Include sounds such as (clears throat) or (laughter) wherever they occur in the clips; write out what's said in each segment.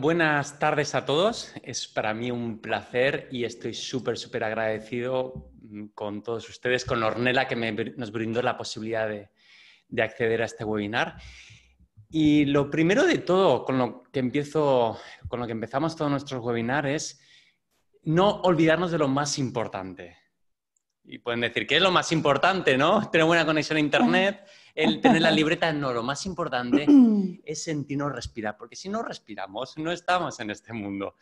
Buenas tardes a todos. Es para mí un placer y estoy súper, súper agradecido mm, con todos ustedes, con Ornella que nos brindó la posibilidad de, acceder a este webinar. Y lo primero de todo, con lo que empiezo, con lo que empezamos todos nuestros webinars, es no olvidarnos de lo más importante. Y pueden decir, ¿qué es lo más importante, no? Tener buena conexión a Internet. (laughs) el tener la libreta en oro. Más importante (clears throat) es sentirnos respirar, porque si no respiramos, no estamos en este mundo.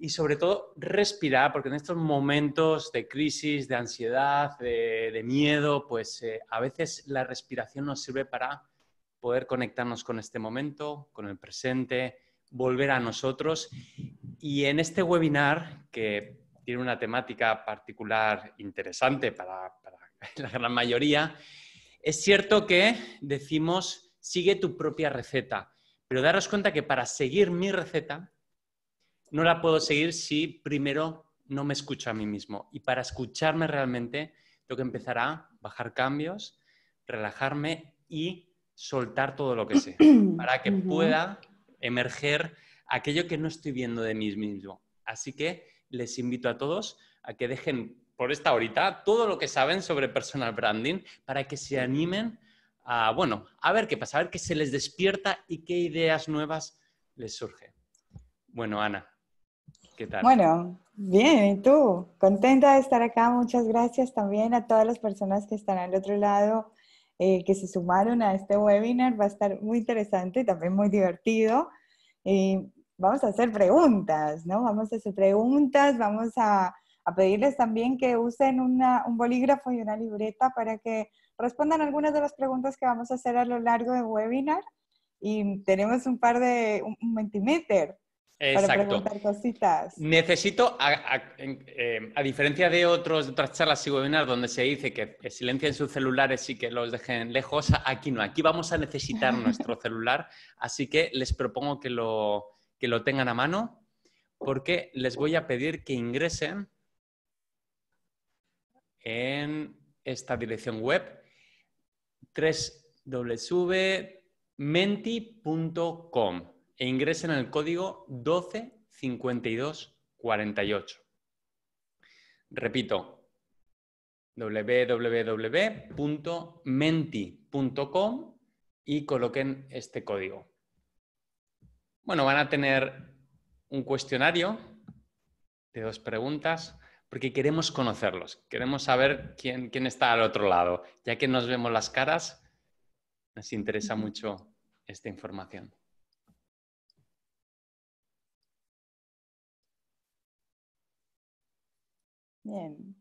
Y sobre todo, respirar, porque en estos momentos de crisis, de ansiedad, de, miedo, pues eh, a veces la respiración nos sirve para poder conectarnos con este momento, con el presente, volver a nosotros. Y en este webinar, que tiene una temática particular interesante para, para (laughs) la gran mayoría, es cierto que decimos, sigue tu propia receta, pero daros cuenta que para seguir mi receta, no la puedo seguir si primero no me escucho a mí mismo. Y para escucharme realmente, tengo que empezar a bajar cambios, relajarme y soltar todo lo que sé, (clears throat) para que pueda emerger aquello que no estoy viendo de mí mismo. Así que les invito a todos a que dejen por esta horita todo lo que saben sobre personal branding para que se animen a, bueno, a ver qué pasa, a ver qué se les despierta y qué ideas nuevas les surge. Bueno, Ana, ¿qué tal? Bueno, bien, ¿y tú? Contenta de estar acá. Muchas gracias también a todas las personas que están al otro lado. Eh, que se sumaron a este webinar. Va a estar muy interesante, y también muy divertido. Eh, vamos a hacer preguntas, ¿no? Vamos a hacer preguntas, vamos a a pedirles también que usen un bolígrafo y una libreta para que respondan algunas de las preguntas que vamos a hacer a lo largo del webinar. Y tenemos un par de, un, mentimeter Exacto. Para cositas. Necesito, a, a, eh, a, diferencia de otros otras charlas y webinars donde se dice que, que silencien sus celulares y que los dejen lejos, aquí no. Aquí vamos a necesitar (laughs) nuestro celular, así que les propongo que lo, que lo tengan a mano, porque les voy a pedir que ingresen en esta dirección web www.menti.com e ingresen el código 125248. Repito, www.menti.com y coloquen este código. Bueno, van a tener un cuestionario de dos preguntas porque queremos conocerlos, queremos saber quién, está al otro lado. Ya que nos vemos las caras, nos interesa mucho esta información. Bien.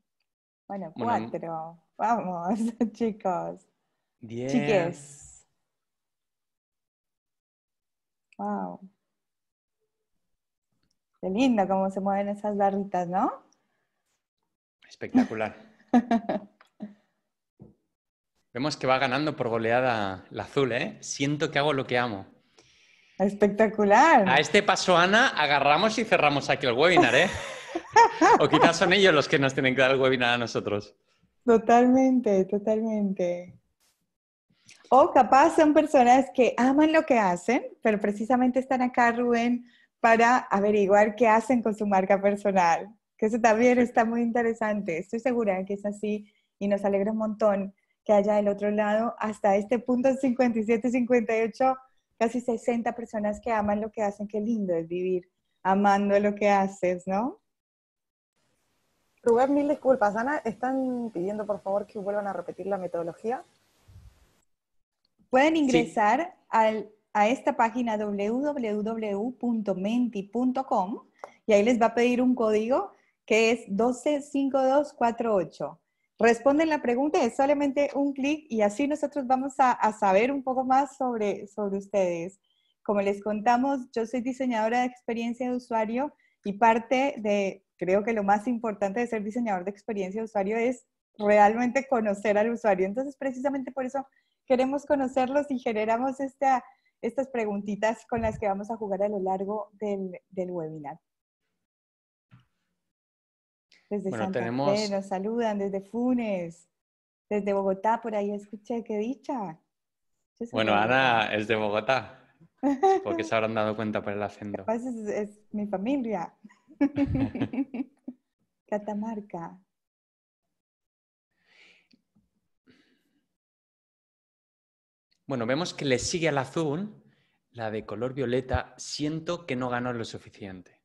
Bueno, cuatro. Vamos, (laughs) chicos. Diez. Chiques. Wow. Qué lindo cómo se mueven esas barritas, ¿no? Espectacular. (laughs) Vemos que va ganando por goleada la azul, ¿eh? Siento que hago lo que amo. Espectacular. A este paso, Ana, agarramos y cerramos aquí el webinar, ¿eh? (laughs) o quizás son ellos los que nos tienen que dar el webinar a nosotros. Totalmente, totalmente. O capaz son personas que aman lo que hacen, pero precisamente están acá, Rubén, para averiguar qué hacen con su marca personal que eso también está muy interesante. Estoy segura que es así y nos alegra un montón que haya del otro lado hasta este punto 57, 58, casi 60 personas que aman lo que hacen. Qué lindo es vivir amando lo que haces, ¿no? Rubén, mil disculpas. Ana, ¿están pidiendo por favor que vuelvan a repetir la metodología? Pueden ingresar a esta página www.menti.com y ahí les va a pedir un código que es 125248. Responden la pregunta, es solamente un clic y así nosotros vamos a, saber un poco más sobre, sobre ustedes. Como les contamos, yo soy diseñadora de experiencia de usuario y parte de, creo que lo más importante de ser diseñador de experiencia de usuario es realmente conocer al usuario. Entonces, precisamente por eso queremos conocerlos y generamos estas preguntitas con las que vamos a jugar a lo largo del webinar nos saludan desde Funes, desde Bogotá, por ahí escuché, qué dicha. Bueno, Ana es de Bogotá, (laughs) porque se habrán dado cuenta por el acento. Es, mi familia. (laughs) Catamarca. Bueno, vemos que le sigue al azul la de color violeta. Siento que no ganó lo suficiente.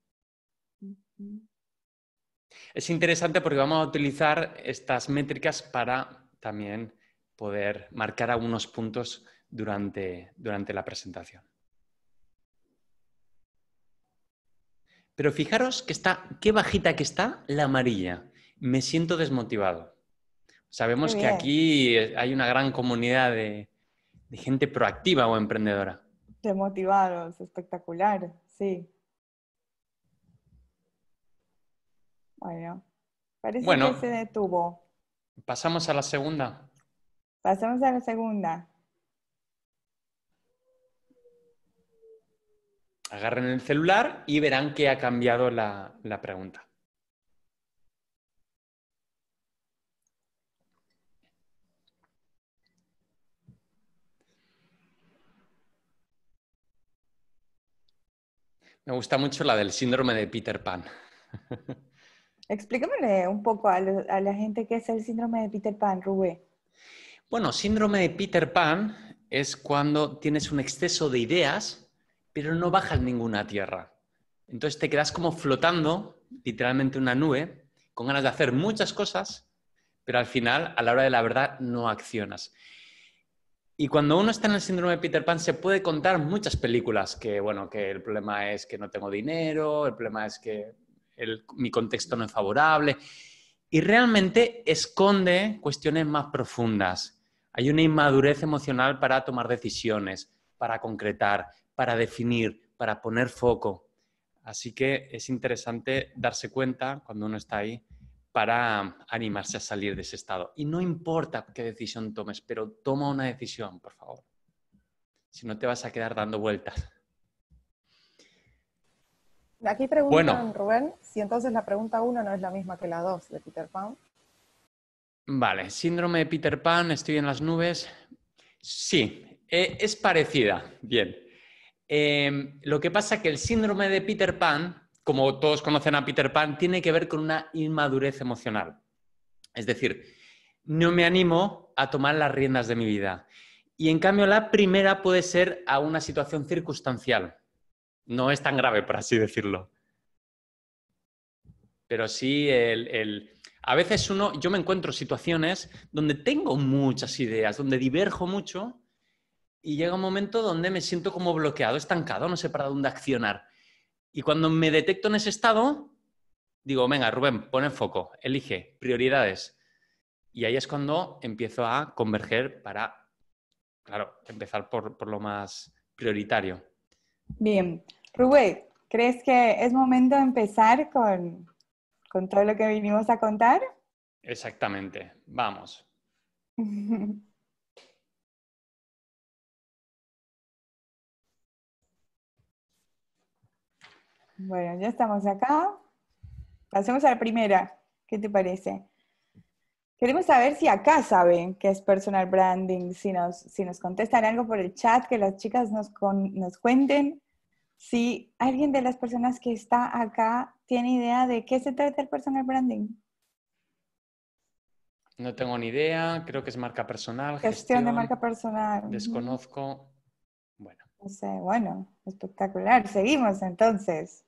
Es interesante porque vamos a utilizar estas métricas para también poder marcar algunos puntos durante, durante la presentación. Pero fijaros que está, qué bajita que está la amarilla. Me siento desmotivado. Sabemos que aquí hay una gran comunidad de, de gente proactiva o emprendedora. Demotivados, espectacular, sí. Bueno, parece que se detuvo. Pasamos a la segunda. Pasamos a la segunda. Agarren el celular y verán que ha cambiado la pregunta. Me gusta mucho la del síndrome de Peter Pan. (laughs) Explícamele un poco a, la gente qué es el síndrome de Peter Pan, Rubén. Bueno, síndrome de Peter Pan es cuando tienes un exceso de ideas, pero no bajas ninguna tierra. Entonces te quedas como flotando, literalmente una nube, con ganas de hacer muchas cosas, pero al final, a la hora de la verdad, no accionas. Y cuando uno está en el síndrome de Peter Pan se puede contar muchas películas que, bueno, que el problema es que no tengo dinero, el problema es que mi contexto no es favorable. Y realmente esconde cuestiones más profundas. Hay una inmadurez emocional para tomar decisiones, para concretar, para definir, para poner foco. Así que es interesante darse cuenta cuando uno está ahí para animarse a salir de ese estado. Y no importa qué decisión tomes, pero toma una decisión, por favor. Si no, te vas a quedar dando vueltas. Aquí preguntan, Rubén, si entonces la pregunta 1 no es la misma que la 2 de Peter Pan. Vale, síndrome de Peter Pan, estoy en las nubes. Sí, eh, es parecida. Bien. Em, lo que pasa es que el síndrome de Peter Pan, como todos conocen a Peter Pan, tiene que ver con una inmadurez emocional. Es decir, no me animo a tomar las riendas de mi vida. Y en cambio, la primera puede ser a una situación circunstancial no es tan grave, por así decirlo. Pero sí, el, a veces uno, yo me encuentro situaciones donde tengo muchas ideas, donde diverjo mucho y llega un momento donde me siento como bloqueado, estancado, no sé para dónde accionar. Y cuando me detecto en ese estado, digo, venga, Rubén, pon foco, elige prioridades. Y ahí es cuando empiezo a converger para, claro, empezar por lo más prioritario. Bien, Rubén, ¿crees que es momento de empezar con, con todo lo que vinimos a contar? Exactamente, vamos. (laughs) Bueno, ya estamos acá. Pasemos a la primera. ¿Qué te parece? Queremos saber si acá saben qué es personal branding, si nos, si nos contestan algo por el chat, que las chicas nos, nos cuenten si alguien de las personas que está acá tiene idea de qué se trata el personal branding. No tengo ni idea, creo que es marca personal. Gestión, de marca personal. Desconozco. Bueno. No sé, bueno, espectacular. Seguimos entonces.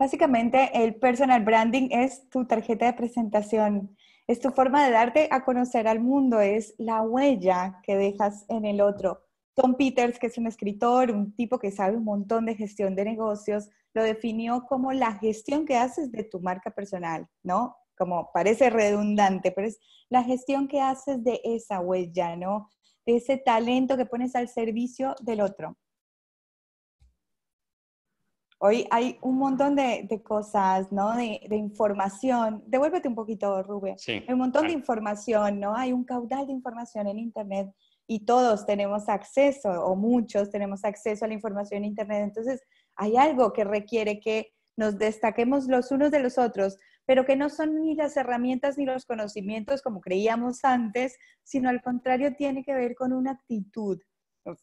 Básicamente, el personal branding es tu tarjeta de presentación, es tu forma de darte a conocer al mundo, es la huella que dejas en el otro. Tom Peters, que es un escritor, un tipo que sabe un montón de gestión de negocios, lo definió como la gestión que haces de tu marca personal, ¿no? Como parece redundante, pero es la gestión que haces de esa huella, ¿no? De ese talento que pones al servicio del otro. Hoy hay un montón de, cosas, ¿no? De, información. Devuélvete un poquito, Rubén. Sí, un montón de información, ¿no? Hay un caudal de información en Internet y todos tenemos acceso, o muchos tenemos acceso a la información en Internet. Entonces, hay algo que requiere que nos destaquemos los unos de los otros, pero que no son ni las herramientas ni los conocimientos como creíamos antes, sino al contrario tiene que ver con una actitud,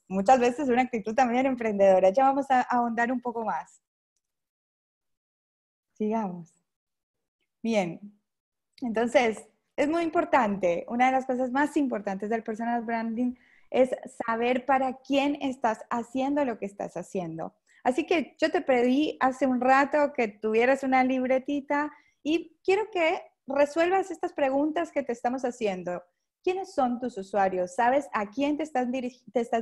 muchas veces una actitud también emprendedora. Ya vamos a ahondar un poco más sigamos. Bien, entonces es muy importante, una de las cosas más importantes del personal branding es saber para quién estás haciendo lo que estás haciendo. Así que yo te pedí hace un rato que tuvieras una libretita y quiero que resuelvas estas preguntas que te estamos haciendo. ¿Quiénes son tus usuarios? ¿Sabes a quién te estás,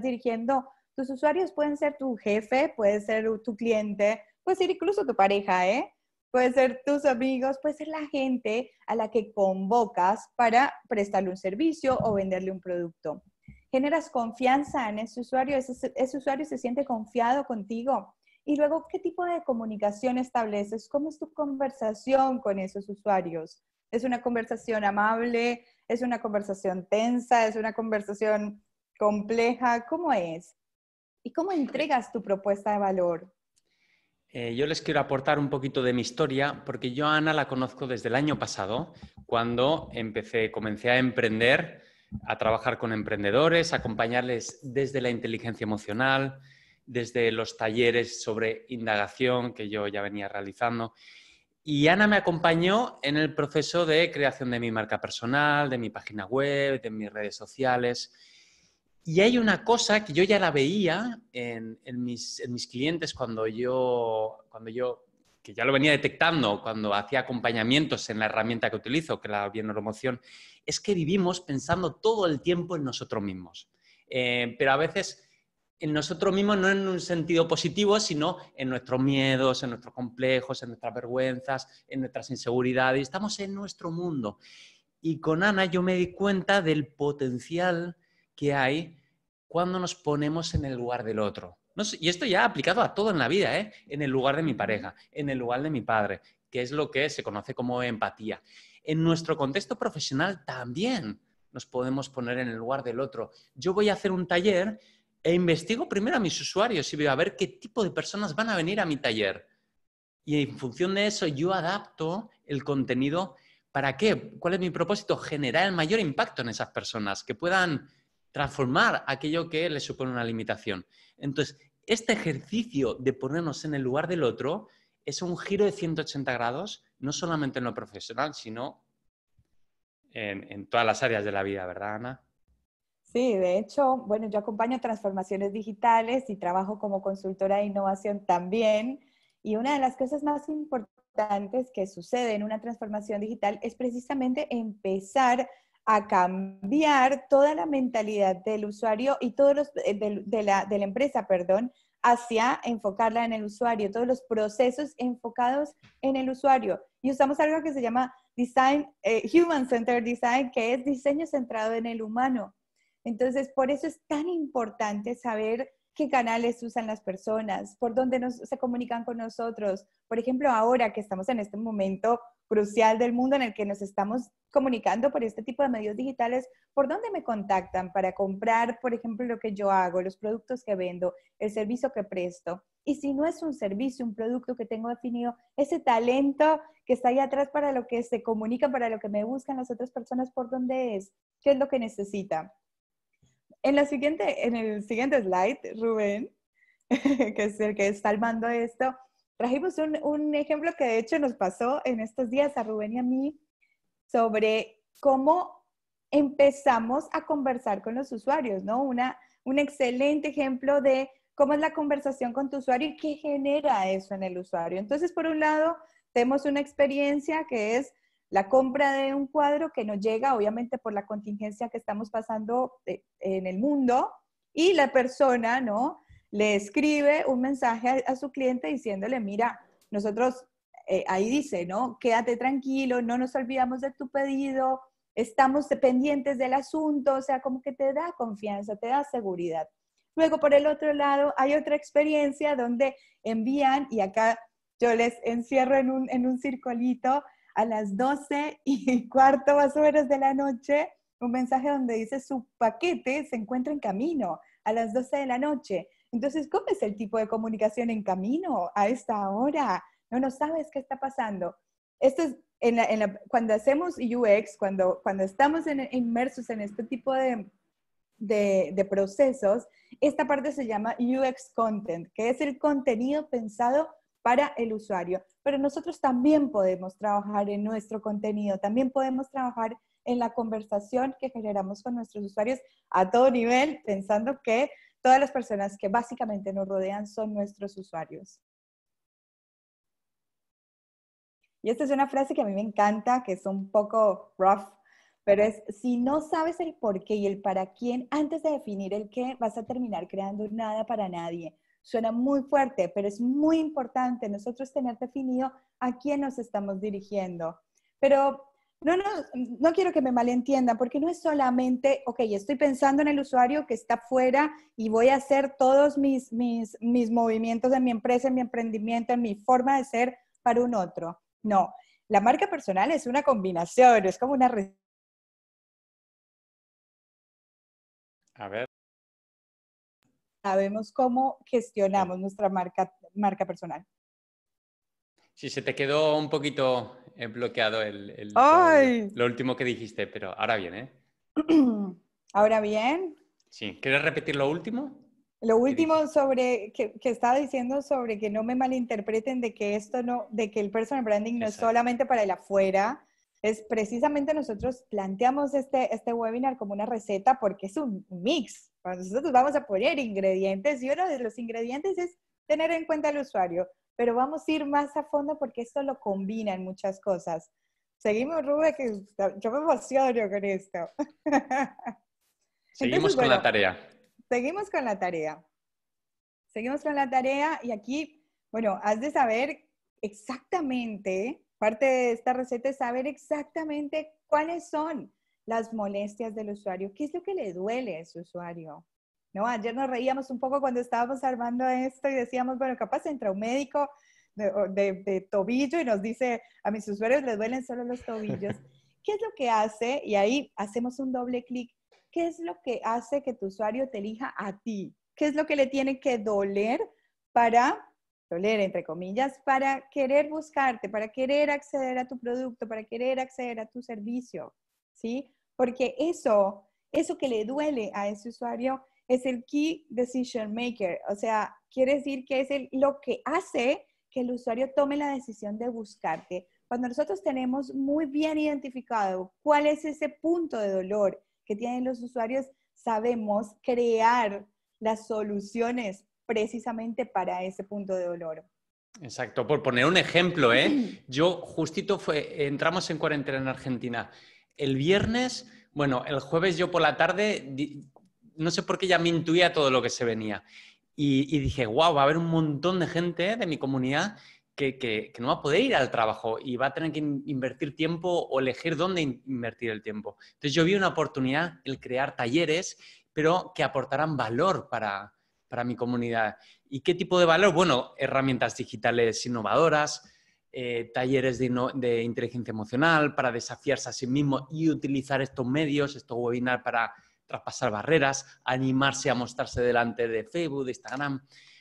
dirigiendo? Tus usuarios pueden ser tu jefe, puede ser tu cliente, puede ser incluso tu pareja, ¿eh? puede ser tus amigos, puede ser la gente a la que convocas para prestarle un servicio o venderle un producto. Generas confianza en ese usuario, ese, usuario se siente confiado contigo. Y luego, ¿qué tipo de comunicación estableces? ¿Cómo es tu conversación con esos usuarios? ¿Es una conversación amable? ¿Es una conversación tensa? ¿Es una conversación compleja? ¿Cómo es? ¿Y cómo entregas tu propuesta de valor? Eh, yo les quiero aportar un poquito de mi historia, porque yo a Ana la conozco desde el año pasado, cuando empecé, comencé a emprender, a trabajar con emprendedores, a acompañarles desde la inteligencia emocional, desde los talleres sobre indagación que yo ya venía realizando. Y Ana me acompañó en el proceso de creación de mi marca personal, de mi página web, de mis redes sociales. Y hay una cosa que yo ya la veía en, mis, clientes cuando yo, que ya lo venía detectando, cuando hacía acompañamientos en la herramienta que utilizo, que es la bienoromoción, es que vivimos pensando todo el tiempo en nosotros mismos. Eh, pero a veces en nosotros mismos no en un sentido positivo, sino en nuestros miedos, en nuestros complejos, en nuestras vergüenzas, en nuestras inseguridades. Estamos en nuestro mundo. Y con Ana yo me di cuenta del potencial que hay cuando nos ponemos en el lugar del otro. y esto ya ha aplicado a todo en la vida, ¿eh? en el lugar de mi pareja, en el lugar de mi padre, que es lo que se conoce como empatía. En nuestro contexto profesional también nos podemos poner en el lugar del otro. Yo voy a hacer un taller e investigo primero a mis usuarios y veo a ver qué tipo de personas van a venir a mi taller. Y en función de eso yo adapto el contenido. ¿Para qué? ¿Cuál es mi propósito? Generar el mayor impacto en esas personas, que puedan transformar aquello que le supone una limitación. Entonces, este ejercicio de ponernos en el lugar del otro es un giro de 180 grados, no solamente en lo profesional, sino en, todas las áreas de la vida, ¿verdad, Ana? Sí, de hecho, bueno, yo acompaño transformaciones digitales y trabajo como consultora de innovación también. Y una de las cosas más importantes que sucede en una transformación digital es precisamente empezar a a cambiar toda la mentalidad del usuario y todos los, eh, de, la, empresa, perdón, hacia enfocarla en el usuario, todos los procesos enfocados en el usuario. Y usamos algo que se llama design, eh, Human Centered Design, que es diseño centrado en el humano. Entonces, por eso es tan importante saber qué canales usan las personas, por dónde nos, se comunican con nosotros. Por ejemplo, ahora que estamos en este momento crucial del mundo en el que nos estamos comunicando por este tipo de medios digitales, ¿por dónde me contactan para comprar, por ejemplo, lo que yo hago, los productos que vendo, el servicio que presto? Y si no es un servicio, un producto que tengo definido, ese talento que está ahí atrás para lo que se comunica, para lo que me buscan las otras personas, ¿por dónde es? ¿Qué es lo que necesita? En, la siguiente, en el siguiente slide, Rubén, (laughs) que es el que está al mando de esto, Trajimos un, un ejemplo que de hecho nos pasó en estos días a Rubén y a mí sobre cómo empezamos a conversar con los usuarios, ¿no? Una, un excelente ejemplo de cómo es la conversación con tu usuario y qué genera eso en el usuario. Entonces, por un lado, tenemos una experiencia que es la compra de un cuadro que nos llega, obviamente, por la contingencia que estamos pasando eh, en el mundo y la persona, ¿no? le escribe un mensaje a, su cliente diciéndole, mira, nosotros, eh, ahí dice, ¿no? Quédate tranquilo, no nos olvidamos de tu pedido, estamos pendientes del asunto, o sea, como que te da confianza, te da seguridad. Luego, por el otro lado, hay otra experiencia donde envían, y acá yo les encierro en un, en circulito a las 12 y (laughs) cuarto más o menos de la noche, un mensaje donde dice su paquete se encuentra en camino a las 12 de la noche. Entonces, ¿cómo es el tipo de comunicación en camino a esta hora? No, no sabes qué está pasando. Esto es cuando hacemos UX, cuando, cuando estamos inmersos en este tipo de, de, de, procesos, esta parte se llama UX Content, que es el contenido pensado para el usuario. Pero nosotros también podemos trabajar en nuestro contenido, también podemos trabajar en la conversación que generamos con nuestros usuarios a todo nivel, pensando que todas las personas que básicamente nos rodean son nuestros usuarios. Y esta es una frase que a mí me encanta, que es un poco rough, pero es, si no sabes el por qué y el para quién, antes de definir el qué, vas a terminar creando nada para nadie. Suena muy fuerte, pero es muy importante nosotros tener definido a quién nos estamos dirigiendo. Pero no, no, no quiero que me malentiendan, porque no es solamente, ok, estoy pensando en el usuario que está fuera y voy a hacer todos mis, mis, movimientos en mi empresa, en mi emprendimiento, en mi forma de ser para un otro. No, la marca personal es una combinación, es como una... A ver. Sabemos cómo gestionamos nuestra marca, marca personal. Si se te quedó un poquito he bloqueado el, Lo, último que dijiste, pero ahora bien, ¿eh? (clears throat) ¿Ahora bien? Sí. ¿Quieres repetir lo último? Lo último sobre que, estaba diciendo sobre que no me malinterpreten de que esto no, de que el personal branding no es solamente para el afuera, es precisamente nosotros planteamos este, este webinar como una receta porque es un mix. Nosotros vamos a poner ingredientes y uno de los ingredientes es tener en cuenta al usuario pero vamos a ir más a fondo porque esto lo en muchas cosas. Seguimos, Rubén, que yo me emociono con esto. Seguimos con la tarea. Seguimos con la tarea. Seguimos con la tarea y aquí, bueno, has de saber exactamente, parte de esta receta es saber exactamente cuáles son las molestias del usuario, qué es lo que le duele a ese usuario. ¿no? Ayer nos reíamos un poco cuando estábamos armando esto y decíamos, bueno, capaz entra un médico de, tobillo y nos dice, a mis usuarios les duelen solo los tobillos. (laughs) ¿Qué es lo que hace? Y ahí hacemos un doble clic. ¿Qué es lo que hace que tu usuario te elija a ti? ¿Qué es lo que le tiene que doler para doler, entre comillas, para querer buscarte, para querer acceder a tu producto, para querer acceder a tu servicio, ¿sí? Porque eso, eso que le duele a ese usuario es el key decision maker, o sea, quiere decir que es el, lo que hace que el usuario tome la decisión de buscarte. Cuando nosotros tenemos muy bien identificado cuál es ese punto de dolor que tienen los usuarios, sabemos crear las soluciones precisamente para ese punto de dolor. Exacto, por poner un ejemplo, ¿eh? yo justito entramos en cuarentena en Argentina. El viernes, bueno, el jueves yo por la tarde no sé por qué ya me intuía todo lo que se venía. Y, dije, wow, va a haber un montón de gente eh, de mi comunidad que, no va a poder ir al trabajo y va a tener que invertir tiempo o elegir dónde invertir el tiempo. Entonces yo vi una oportunidad el crear talleres, pero que aportaran valor para, mi comunidad. ¿Y qué tipo de valor? Bueno, herramientas digitales innovadoras, eh, talleres de, de, inteligencia emocional para desafiarse a sí mismo y utilizar estos medios, estos webinars para traspasar barreras, animarse a mostrarse delante de Facebook, de Instagram.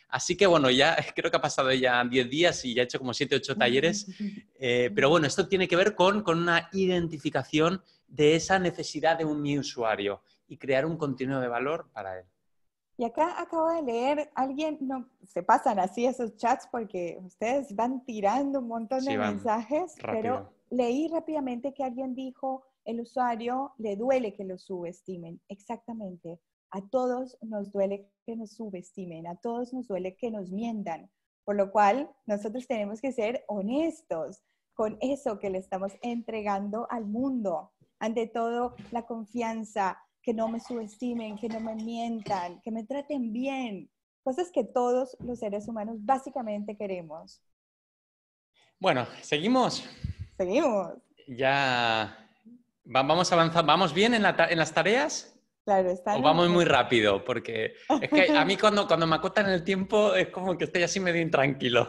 Así que bueno, ya (laughs) creo que ha pasado ya 10 días y ya he hecho como 7, 8 talleres. (laughs) Eh, pero bueno, esto tiene que ver con, una identificación de esa necesidad de un mi usuario y crear un continuo de valor para él. Y acá acabo de leer, alguien, no, se pasan así esos chats porque ustedes van tirando un montón de mensajes, pero leí rápidamente que alguien dijo, el usuario le duele que lo subestimen. Exactamente. A todos nos duele que nos subestimen, a todos nos duele que nos mientan, por lo cual nosotros tenemos que ser honestos con eso que le estamos entregando al mundo. Ante todo, la confianza, que no me subestimen, que no me mientan, que me traten bien, cosas que todos los seres humanos básicamente queremos. Bueno, seguimos. Seguimos. Ya Vamos a ¿vamos bien en, las tareas? Claro, está. O vamos muy rápido, porque es que a mí cuando, cuando me acotan el tiempo es como que estoy así medio intranquilo.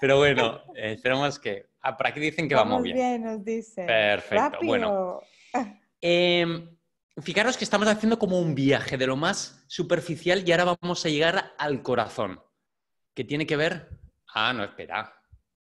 Pero bueno, eh, esperemos que. para ah, por dicen que vamos, vamos bien. nos dicen. Perfecto, bueno. Em, fijaros que estamos haciendo como un viaje de lo más superficial y ahora vamos a llegar al corazón, ¿Qué tiene que ver. Ah, no, espera.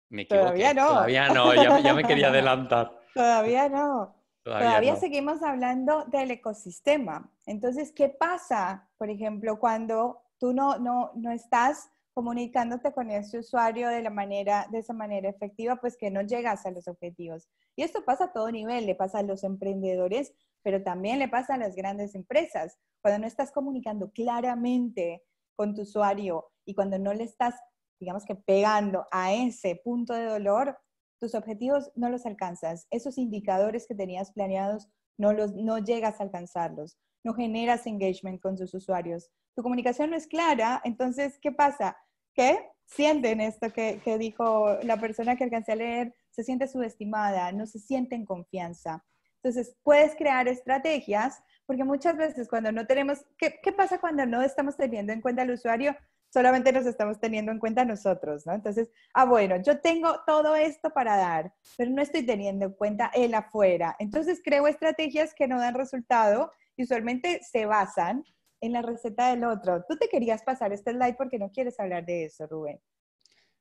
Me equivoqué. Todavía no. Todavía no, ya me quería (laughs) adelantar. Todavía no. Todavía, seguimos hablando del ecosistema. Entonces, ¿qué pasa, por ejemplo, cuando tú no, no, no estás comunicándote con ese usuario de, la manera, de esa manera efectiva, pues que no llegas a los objetivos. Y esto pasa a todo nivel, le pasa a los emprendedores, pero también le pasa a las grandes empresas. Cuando no estás comunicando claramente con tu usuario y cuando no le estás, digamos que pegando a ese punto de dolor, tus objetivos no los alcanzas, esos indicadores que tenías planeados no, los, no llegas a alcanzarlos, no generas engagement con tus usuarios, tu comunicación no es clara, entonces, ¿qué pasa? ¿Qué? Sienten esto que, dijo la persona que alcancé a leer, se siente subestimada, no se siente en confianza. Entonces, puedes crear estrategias, porque muchas veces cuando no tenemos, ¿qué, ¿qué, pasa cuando no estamos teniendo en cuenta al usuario? solamente nos estamos teniendo en cuenta nosotros, ¿no? Entonces, ah, bueno, yo tengo todo esto para dar, pero no estoy teniendo en cuenta el afuera. Entonces, creo estrategias que no dan resultado y usualmente se basan en la receta del otro. Tú te querías pasar este slide porque no quieres hablar de eso, Rubén.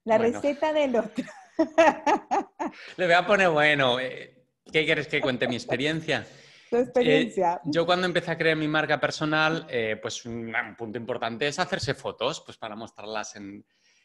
La receta del otro. Le voy a poner, bueno, eh, ¿qué quieres que cuente mi experiencia? experiencia. Eh, yo cuando empecé a crear mi marca personal, eh, pues un, punto importante es hacerse fotos, pues para mostrarlas en,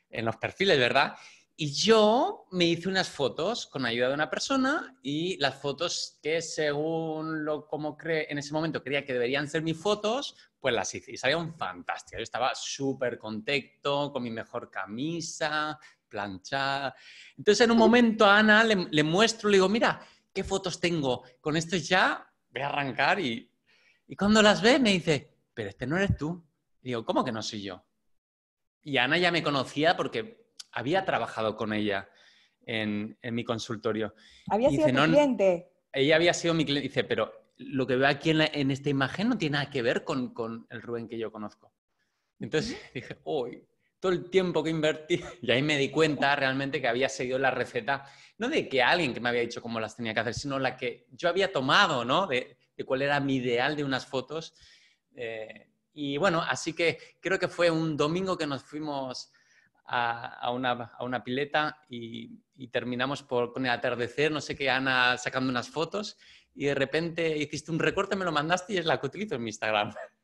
en los perfiles, ¿verdad? Y yo me hice unas fotos con ayuda de una persona y las fotos que según lo como cree, en ese momento creía que deberían ser mis fotos, pues las hice y salieron fantásticas. Yo estaba súper contento, con mi mejor camisa, planchada. Entonces en un momento a Ana le, le, muestro, le digo, mira, ¿qué fotos tengo? Con esto ya a arrancar y, cuando las ve me dice, pero este no eres tú. digo, ¿cómo que no soy yo? Y Ana ya me conocía porque había trabajado con ella en, mi consultorio. Había sido cliente. Ella había sido mi cliente. Dice, pero lo que veo aquí en, esta imagen no tiene nada que ver con, con, el Rubén que yo conozco. Entonces dije, uy, todo el tiempo que invertí. (laughs) Y ahí me di cuenta realmente que había seguido la receta, no de que alguien que me había dicho cómo las tenía que hacer, sino la que yo había tomado, ¿no? De, de cuál era mi ideal de unas fotos. Eh, y bueno, así que creo que fue un domingo que nos fuimos a, a, una, a una, pileta y, y terminamos por, con el atardecer, no sé qué, Ana sacando unas fotos y de repente hiciste un recorte, me lo mandaste y es la que utilizo en mi Instagram. (laughs)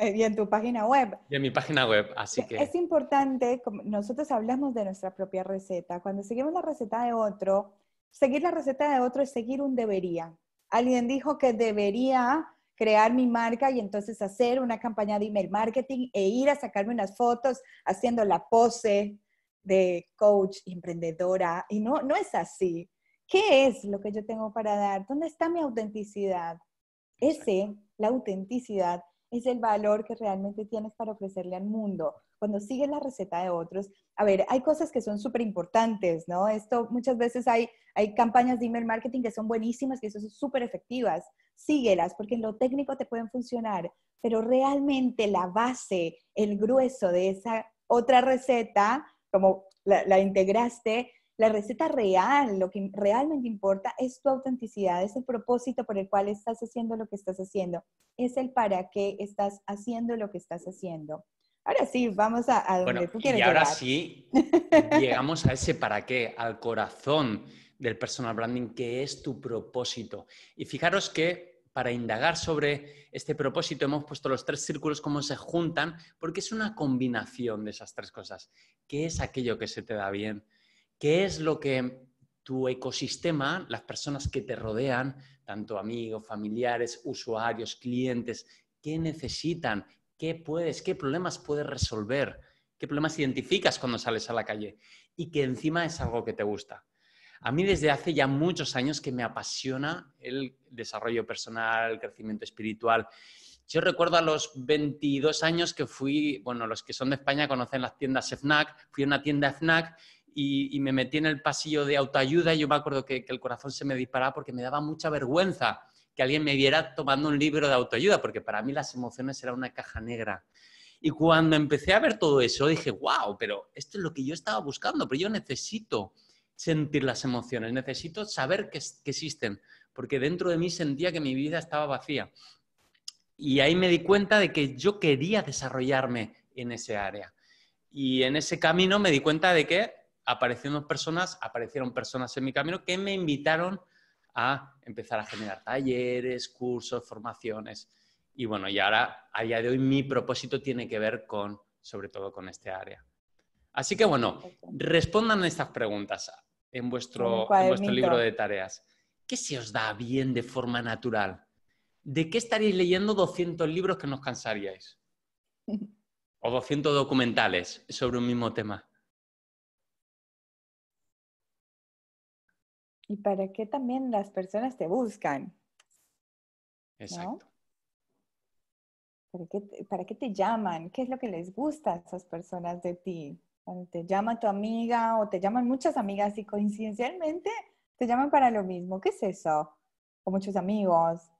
Eh, y en tu página web. Y en mi página web, así que... Es importante, nosotros hablamos de nuestra propia receta. Cuando seguimos la receta de otro, seguir la receta de otro es seguir un debería. Alguien dijo que debería crear mi marca y entonces hacer una campaña de email marketing e ir a sacarme unas fotos haciendo la pose de coach emprendedora. Y no, no es así. ¿Qué es lo que yo tengo para dar? ¿Dónde está mi autenticidad? Ese, la autenticidad, es el valor que realmente tienes para ofrecerle al mundo. Cuando sigues la receta de otros, a ver, hay cosas que son súper importantes, ¿no? Esto muchas veces hay, hay campañas de email marketing que son buenísimas, que son súper efectivas. Síguelas, porque en lo técnico te pueden funcionar, pero realmente la base, el grueso de esa otra receta, como la integraste, la receta real, lo que realmente importa es tu autenticidad, es el propósito por el cual estás haciendo lo que estás haciendo, es el para qué estás haciendo lo que estás haciendo. Ahora sí, vamos a, donde bueno, Y ahora sí, (laughs) llegamos a ese para qué, al corazón del personal branding, que es tu propósito. Y fijaros que para indagar sobre este propósito hemos puesto los tres círculos, cómo se juntan, porque es una combinación de esas tres cosas. ¿Qué es aquello que se te da bien? ¿Qué es lo que tu ecosistema, las personas que te rodean, tanto amigos, familiares, usuarios, clientes, qué necesitan, qué puedes, qué problemas puedes resolver, qué problemas identificas cuando sales a la calle y que encima es algo que te gusta. A mí desde hace ya muchos años que me apasiona el desarrollo personal, el crecimiento espiritual. Yo recuerdo a los 22 años que fui, bueno, los que son de España conocen las tiendas FNAC, fui a una tienda FNAC y, me metí en el pasillo de autoayuda y yo me acuerdo que, el corazón se me disparaba porque me daba mucha vergüenza que alguien me viera tomando un libro de autoayuda, porque para mí las emociones era una caja negra. Y cuando empecé a ver todo eso, dije, wow, pero esto es lo que yo estaba buscando, pero yo necesito sentir las emociones, necesito saber que, existen, porque dentro de mí sentía que mi vida estaba vacía. Y ahí me di cuenta de que yo quería desarrollarme en ese área. Y en ese camino me di cuenta de que personas, aparecieron personas en mi camino que me invitaron a empezar a generar talleres, cursos, formaciones. Y bueno, y ahora, a día de hoy, mi propósito tiene que ver con, sobre todo, con este área. Así que bueno, respondan estas preguntas en vuestro, en vuestro libro de tareas. ¿Qué se os da bien de forma natural? ¿De qué estaréis leyendo 200 libros que nos cansaríais? (laughs) O 200 documentales sobre un mismo tema. y para qué también las personas te buscan. Exacto. ¿Para qué, te, llaman? ¿Qué es lo que les gusta a esas personas de ti? te llama tu amiga o te llaman muchas amigas y coincidencialmente te llaman para lo mismo. ¿Qué es eso? O muchos amigos.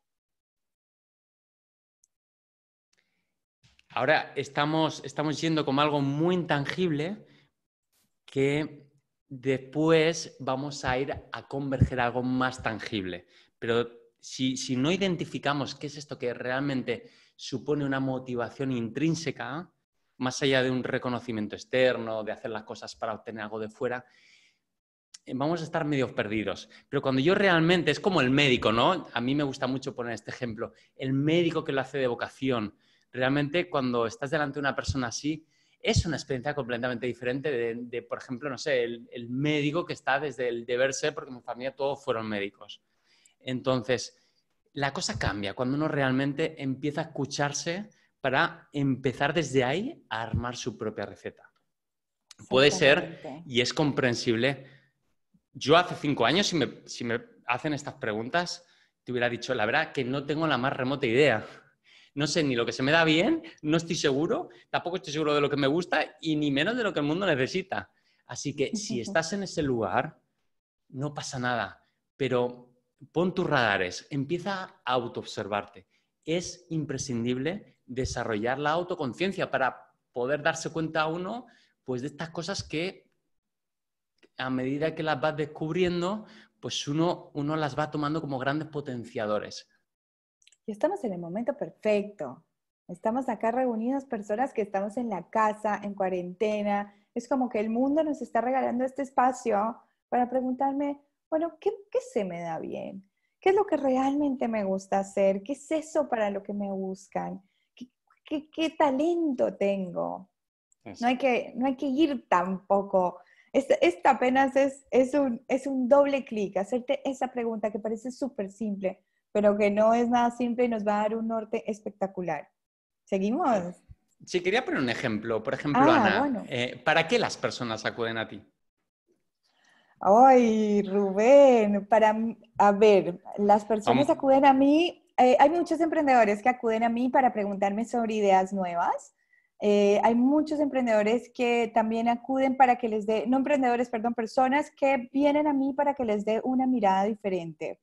Ahora estamos, estamos yendo como algo muy intangible que después vamos a ir a converger algo más tangible. Pero si, si, no identificamos qué es esto que realmente supone una motivación intrínseca, más allá de un reconocimiento externo, de hacer las cosas para obtener algo de fuera, eh, vamos a estar medio perdidos. Pero cuando yo realmente, es como el médico, ¿no? A mí me gusta mucho poner este ejemplo, el médico que lo hace de vocación. Realmente cuando estás delante de una persona así, es una experiencia completamente diferente de, por ejemplo, no sé, el, médico que está desde el deber ser, porque en mi familia todos fueron médicos. Entonces, la cosa cambia cuando uno realmente empieza a escucharse para empezar desde ahí a armar su propia receta. Puede ser, y es comprensible, yo hace cinco años, si me, si me hacen estas preguntas, te hubiera dicho, la verdad, que no tengo la más remota idea no sé ni lo que se me da bien, no estoy seguro, tampoco estoy seguro de lo que me gusta y ni menos de lo que el mundo necesita. Así que si estás en ese lugar, no pasa nada, pero pon tus radares, empieza a autoobservarte. Es imprescindible desarrollar la autoconciencia para poder darse cuenta a uno pues de estas cosas que a medida que las vas descubriendo, pues uno las va tomando como grandes potenciadores y estamos en el momento perfecto. Estamos acá reunidas personas que estamos en la casa, en cuarentena. Es como que el mundo nos está regalando este espacio para preguntarme, bueno, ¿qué, se me da bien? ¿Qué es lo que realmente me gusta hacer? ¿Qué es eso para lo que me buscan? ¿Qué, talento tengo? No hay, que, no hay que ir tampoco. Esta, apenas es un doble clic, hacerte esa pregunta que parece súper simple, pero que no es nada simple y nos va a dar un norte espectacular. ¿Seguimos? Sí, quería poner un ejemplo. Por ejemplo, ah, Ana, eh, ¿para qué las personas acuden a ti? Ay, Rubén, para, a ver, las personas acuden a mí, eh, hay muchos emprendedores que acuden a mí para preguntarme sobre ideas nuevas. Eh, hay muchos emprendedores que también acuden para que les dé, no emprendedores, perdón, personas que vienen a mí para que les dé una mirada diferente.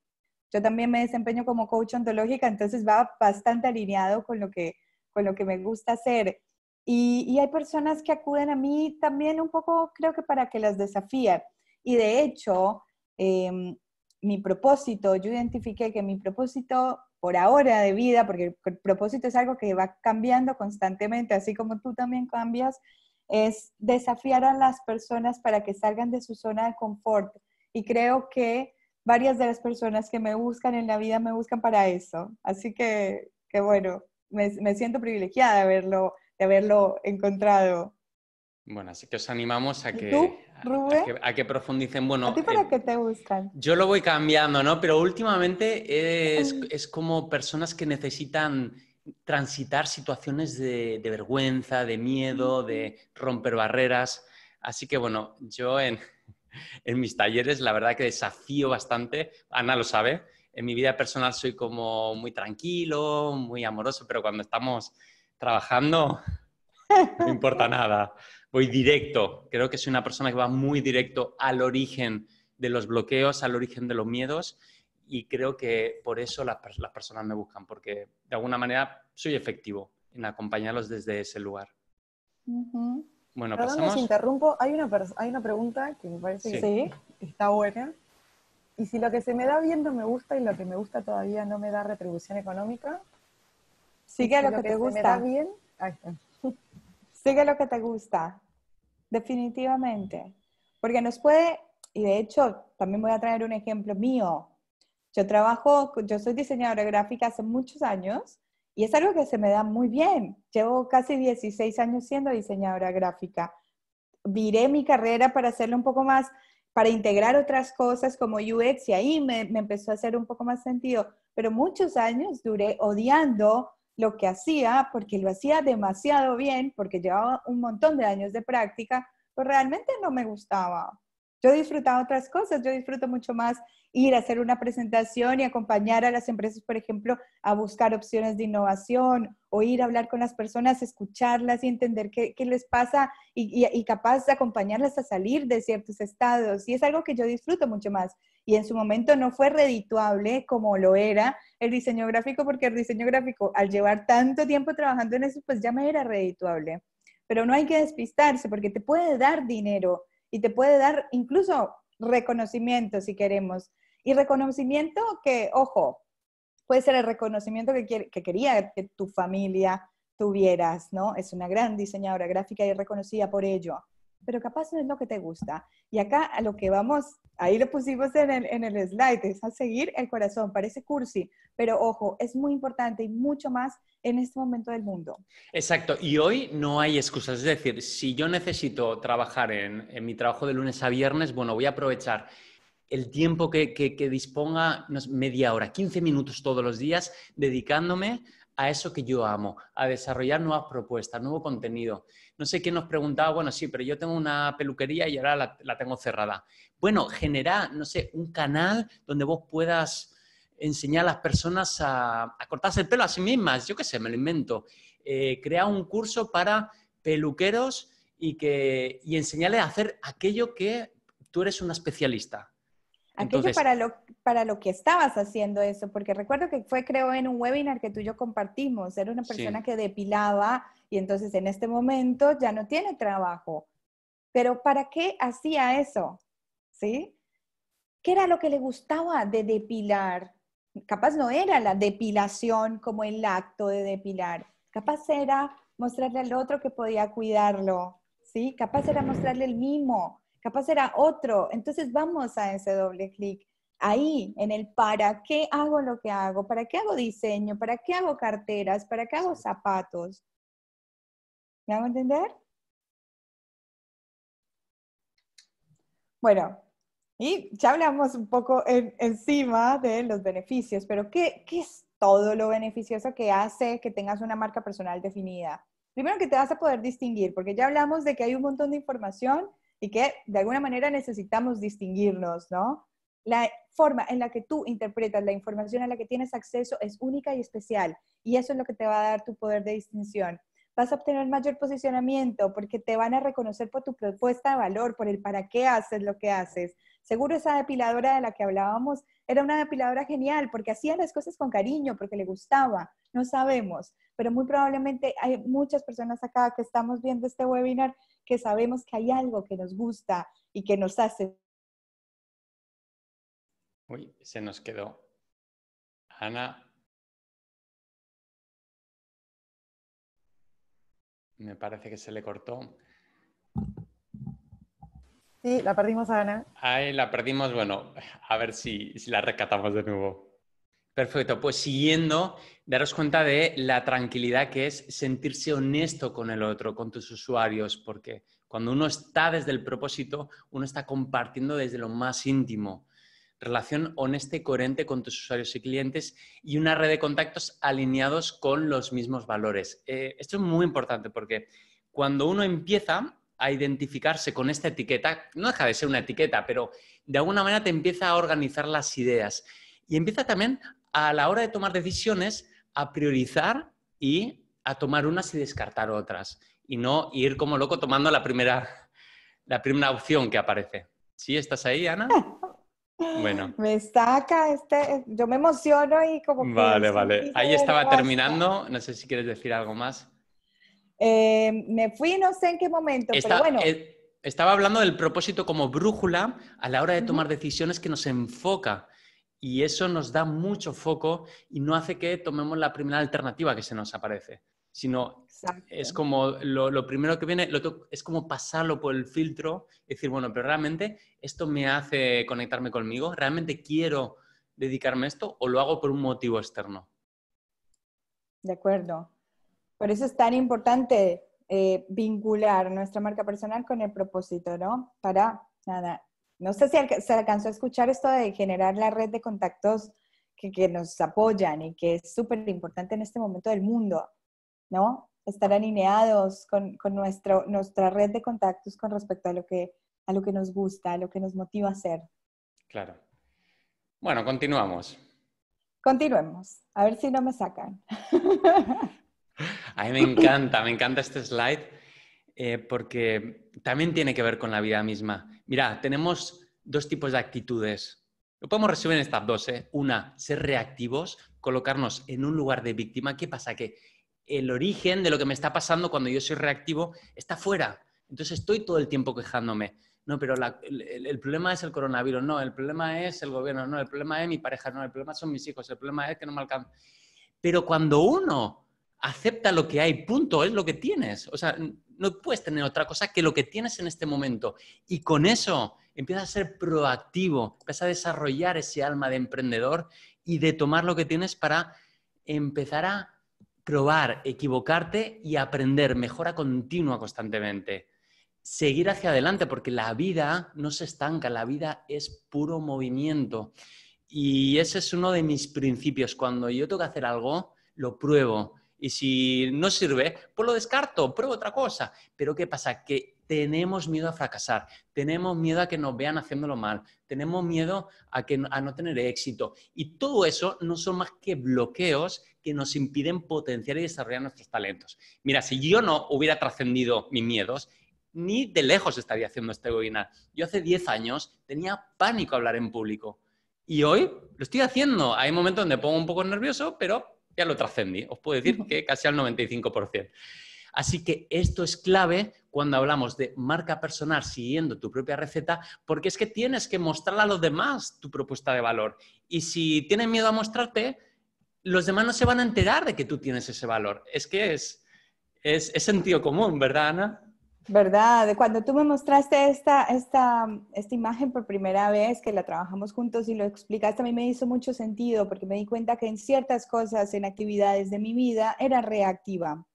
Yo también me desempeño como coach ontológica, entonces va bastante alineado con lo que, con lo que me gusta hacer. Y, hay personas que acuden a mí también un poco, creo que para que las desafíe Y de hecho, em, mi propósito, yo identifiqué que mi propósito por ahora de vida, porque el propósito es algo que va cambiando constantemente, así como tú también cambias, es desafiar a las personas para que salgan de su zona de confort. Y creo que varias de las personas que me buscan en la vida me buscan para eso. Así que, bueno, me, siento privilegiada de haberlo, de haberlo encontrado. Bueno, así que os animamos a que, a, que, profundicen. Bueno, ¿A ti para qué te buscan? Yo lo voy cambiando, ¿no? Pero últimamente es, como personas que necesitan transitar situaciones de vergüenza, de miedo, de romper barreras. Así que bueno, yo en, en mis talleres, la verdad que desafío bastante, Ana lo sabe, en mi vida personal soy como muy tranquilo, muy amoroso, pero cuando estamos trabajando (laughs) no importa nada, voy directo, creo que soy una persona que va muy directo al origen de los bloqueos, al origen de los miedos y creo que por eso las, personas me buscan, porque de alguna manera soy efectivo en acompañarlos desde ese lugar. Bueno, Perdón, pasamos. interrumpo. Hay una, hay una pregunta que me parece que está buena. Y si lo que se me da bien no me gusta y lo que me gusta todavía no me da retribución económica, sigue lo, lo, que, te gusta. bien, ahí está. Sigue (laughs) lo que te gusta, definitivamente. Porque nos puede, y de hecho, también voy a traer un ejemplo mío. Yo trabajo, yo soy diseñadora gráfica hace muchos años y es algo que se me da muy bien. Llevo casi 16 años siendo diseñadora gráfica. Viré mi carrera para hacerlo un poco más, para integrar otras cosas como UX y ahí me, me empezó a hacer un poco más sentido. Pero muchos años duré odiando lo que hacía porque lo hacía demasiado bien, porque llevaba un montón de años de práctica, pero realmente no me gustaba. Yo disfrutaba otras cosas, yo disfruto mucho más ir a hacer una presentación y acompañar a las empresas, por ejemplo, a buscar opciones de innovación o ir a hablar con las personas, escucharlas y entender qué, les pasa y, y capaz de acompañarlas a salir de ciertos estados. Y es algo que yo disfruto mucho más y en su momento no fue redituable como lo era el diseño gráfico, porque el diseño gráfico, al llevar tanto tiempo trabajando en eso, pues ya me era redituable. Pero no hay que despistarse porque te puede dar dinero y te puede dar incluso reconocimiento si queremos. Y reconocimiento que, ojo, puede ser el reconocimiento que, que quería que tu familia tuvieras, ¿no? Es una gran diseñadora gráfica y reconocida por ello pero capaz no es lo que te gusta. Y acá a lo que vamos, ahí lo pusimos en el, slide, es a seguir el corazón, parece cursi, pero ojo, es muy importante y mucho más en este momento del mundo. Exacto, y hoy no hay excusas, es decir, si yo necesito trabajar en, mi trabajo de lunes a viernes, bueno, voy a aprovechar el tiempo que, que, que disponga, no media hora, 15 minutos todos los días, dedicándome a eso que yo amo, a desarrollar nuevas propuestas, nuevo contenido no sé quién nos preguntaba, bueno, sí, pero yo tengo una peluquería y ahora la, tengo cerrada. Bueno, generar, no sé, un canal donde vos puedas enseñar a las personas a, cortarse el pelo a sí mismas, yo qué sé, me lo invento. Eh, crear un curso para peluqueros y, que, y enseñarles a hacer aquello que tú eres una especialista. Aquello para, lo, para lo que estabas haciendo eso, porque recuerdo que fue creo en un webinar que tú y yo compartimos, era una persona que depilaba y entonces en este momento ya no tiene trabajo. Pero ¿para qué hacía eso? ¿Sí? ¿Qué era lo que le gustaba de depilar? Capaz no era la depilación como el acto de depilar, capaz era mostrarle al otro que podía cuidarlo, ¿sí? Capaz era mostrarle el mimo, capaz era otro. Entonces vamos a ese doble clic ahí, en el para qué hago lo que hago, para qué hago diseño, para qué hago carteras, para qué hago zapatos. ¿Me hago entender? Bueno, y ya hablamos un poco encima de los beneficios, pero ¿qué, ¿qué es todo lo beneficioso que hace que tengas una marca personal definida? Primero que te vas a poder distinguir, porque ya hablamos de que hay un montón de información y que de alguna manera necesitamos distinguirnos, ¿no? La forma en la que tú interpretas la información a la que tienes acceso es única y especial, y eso es lo que te va a dar tu poder de distinción vas a obtener mayor posicionamiento porque te van a reconocer por tu propuesta de valor, por el para qué haces lo que haces. Seguro esa depiladora de la que hablábamos era una depiladora genial porque hacía las cosas con cariño, porque le gustaba, no sabemos, pero muy probablemente hay muchas personas acá que estamos viendo este webinar que sabemos que hay algo que nos gusta y que nos hace. Uy, se nos quedó. Ana, Me parece que se le cortó. Sí, la perdimos, Ana. Ay, la perdimos, bueno, a ver si, si la recatamos de nuevo. Perfecto, pues siguiendo, daros cuenta de la tranquilidad que es sentirse honesto con el otro, con tus usuarios, porque cuando uno está desde el propósito, uno está compartiendo desde lo más íntimo, relación honesta y coherente con tus usuarios y clientes y una red de contactos alineados con los mismos valores. Eh, esto es muy importante porque cuando uno empieza a identificarse con esta etiqueta, no deja de ser una etiqueta, pero de alguna manera te empieza a organizar las ideas y empieza también a la hora de tomar decisiones a priorizar y a tomar unas y descartar otras y no ir como loco tomando la primera, la primera opción que aparece. ¿Sí estás ahí, Ana? (laughs) Bueno. (laughs) Me saca este, yo me emociono y como Vale, vale. Ahí estaba terminando, no sé si quieres decir algo más. Eh, me fui, no sé en qué momento, pero bueno. Eh, estaba hablando del propósito como brújula a la hora de tomar decisiones que nos enfoca y eso nos da mucho foco y no hace que tomemos la primera alternativa que se nos aparece sino es como lo, primero que viene, es como pasarlo por el filtro, decir, bueno, pero realmente esto me hace conectarme conmigo, realmente quiero dedicarme a esto o lo hago por un motivo externo. De acuerdo. Por eso es tan importante eh, vincular nuestra marca personal con el propósito, ¿no? Para, nada, no sé si se alcanzó a escuchar esto de generar la red de contactos que, que nos apoyan y que es súper importante en este momento del mundo ¿no? Estar alineados con, con nuestro, nuestra red de contactos con respecto a lo, que, a lo que nos gusta, a lo que nos motiva a hacer. Claro. Bueno, continuamos. Continuemos, a ver si no me sacan. a (laughs) mí me encanta, me encanta este slide eh, porque también tiene que ver con la vida misma. Mira, tenemos dos tipos de actitudes. Lo podemos resumir en estas dos. ¿eh? Una, ser reactivos, colocarnos en un lugar de víctima. ¿Qué pasa? Que el origen de lo que me está pasando cuando yo soy reactivo está fuera. Entonces estoy todo el tiempo quejándome. No, pero el, problema es el coronavirus, no, el problema es el gobierno, no, el problema es mi pareja, no, el problema son mis hijos, el problema es que no me alcanza. Pero cuando uno acepta lo que hay, punto, es lo que tienes. O sea, no puedes tener otra cosa que lo que tienes en este momento. Y con eso empiezas a ser proactivo, empiezas a desarrollar ese alma de emprendedor y de tomar lo que tienes para empezar a probar, equivocarte y aprender, mejora continua constantemente. Seguir hacia adelante, porque la vida no se estanca, la vida es puro movimiento. Y ese es uno de mis principios. Cuando yo tengo que hacer algo, lo pruebo. Y si no sirve, pues lo descarto, pruebo otra cosa. Pero ¿qué pasa? Que tenemos miedo a fracasar, tenemos miedo a que nos vean haciéndolo mal, tenemos miedo a, que, a no tener éxito. Y todo eso no son más que bloqueos que nos impiden potenciar y desarrollar nuestros talentos. Mira, si yo no hubiera trascendido mis miedos, ni de lejos estaría haciendo este webinar. Yo hace 10 años tenía pánico a hablar en público y hoy lo estoy haciendo. Hay momentos donde pongo un poco nervioso, pero ya lo trascendí. Os puedo decir que casi al 95%. Así que esto es clave cuando hablamos de marca personal siguiendo tu propia receta, porque es que tienes que mostrarle a los demás tu propuesta de valor. Y si tienen miedo a mostrarte, los demás no se van a enterar de que tú tienes ese valor. Es que es, es, sentido común, ¿verdad, Ana? ¿Verdad? Cuando tú me mostraste esta, esta, esta imagen por primera vez, que la trabajamos juntos y lo explicaste, a mí me hizo mucho sentido porque me di cuenta que en ciertas cosas, en actividades de mi vida, era reactiva.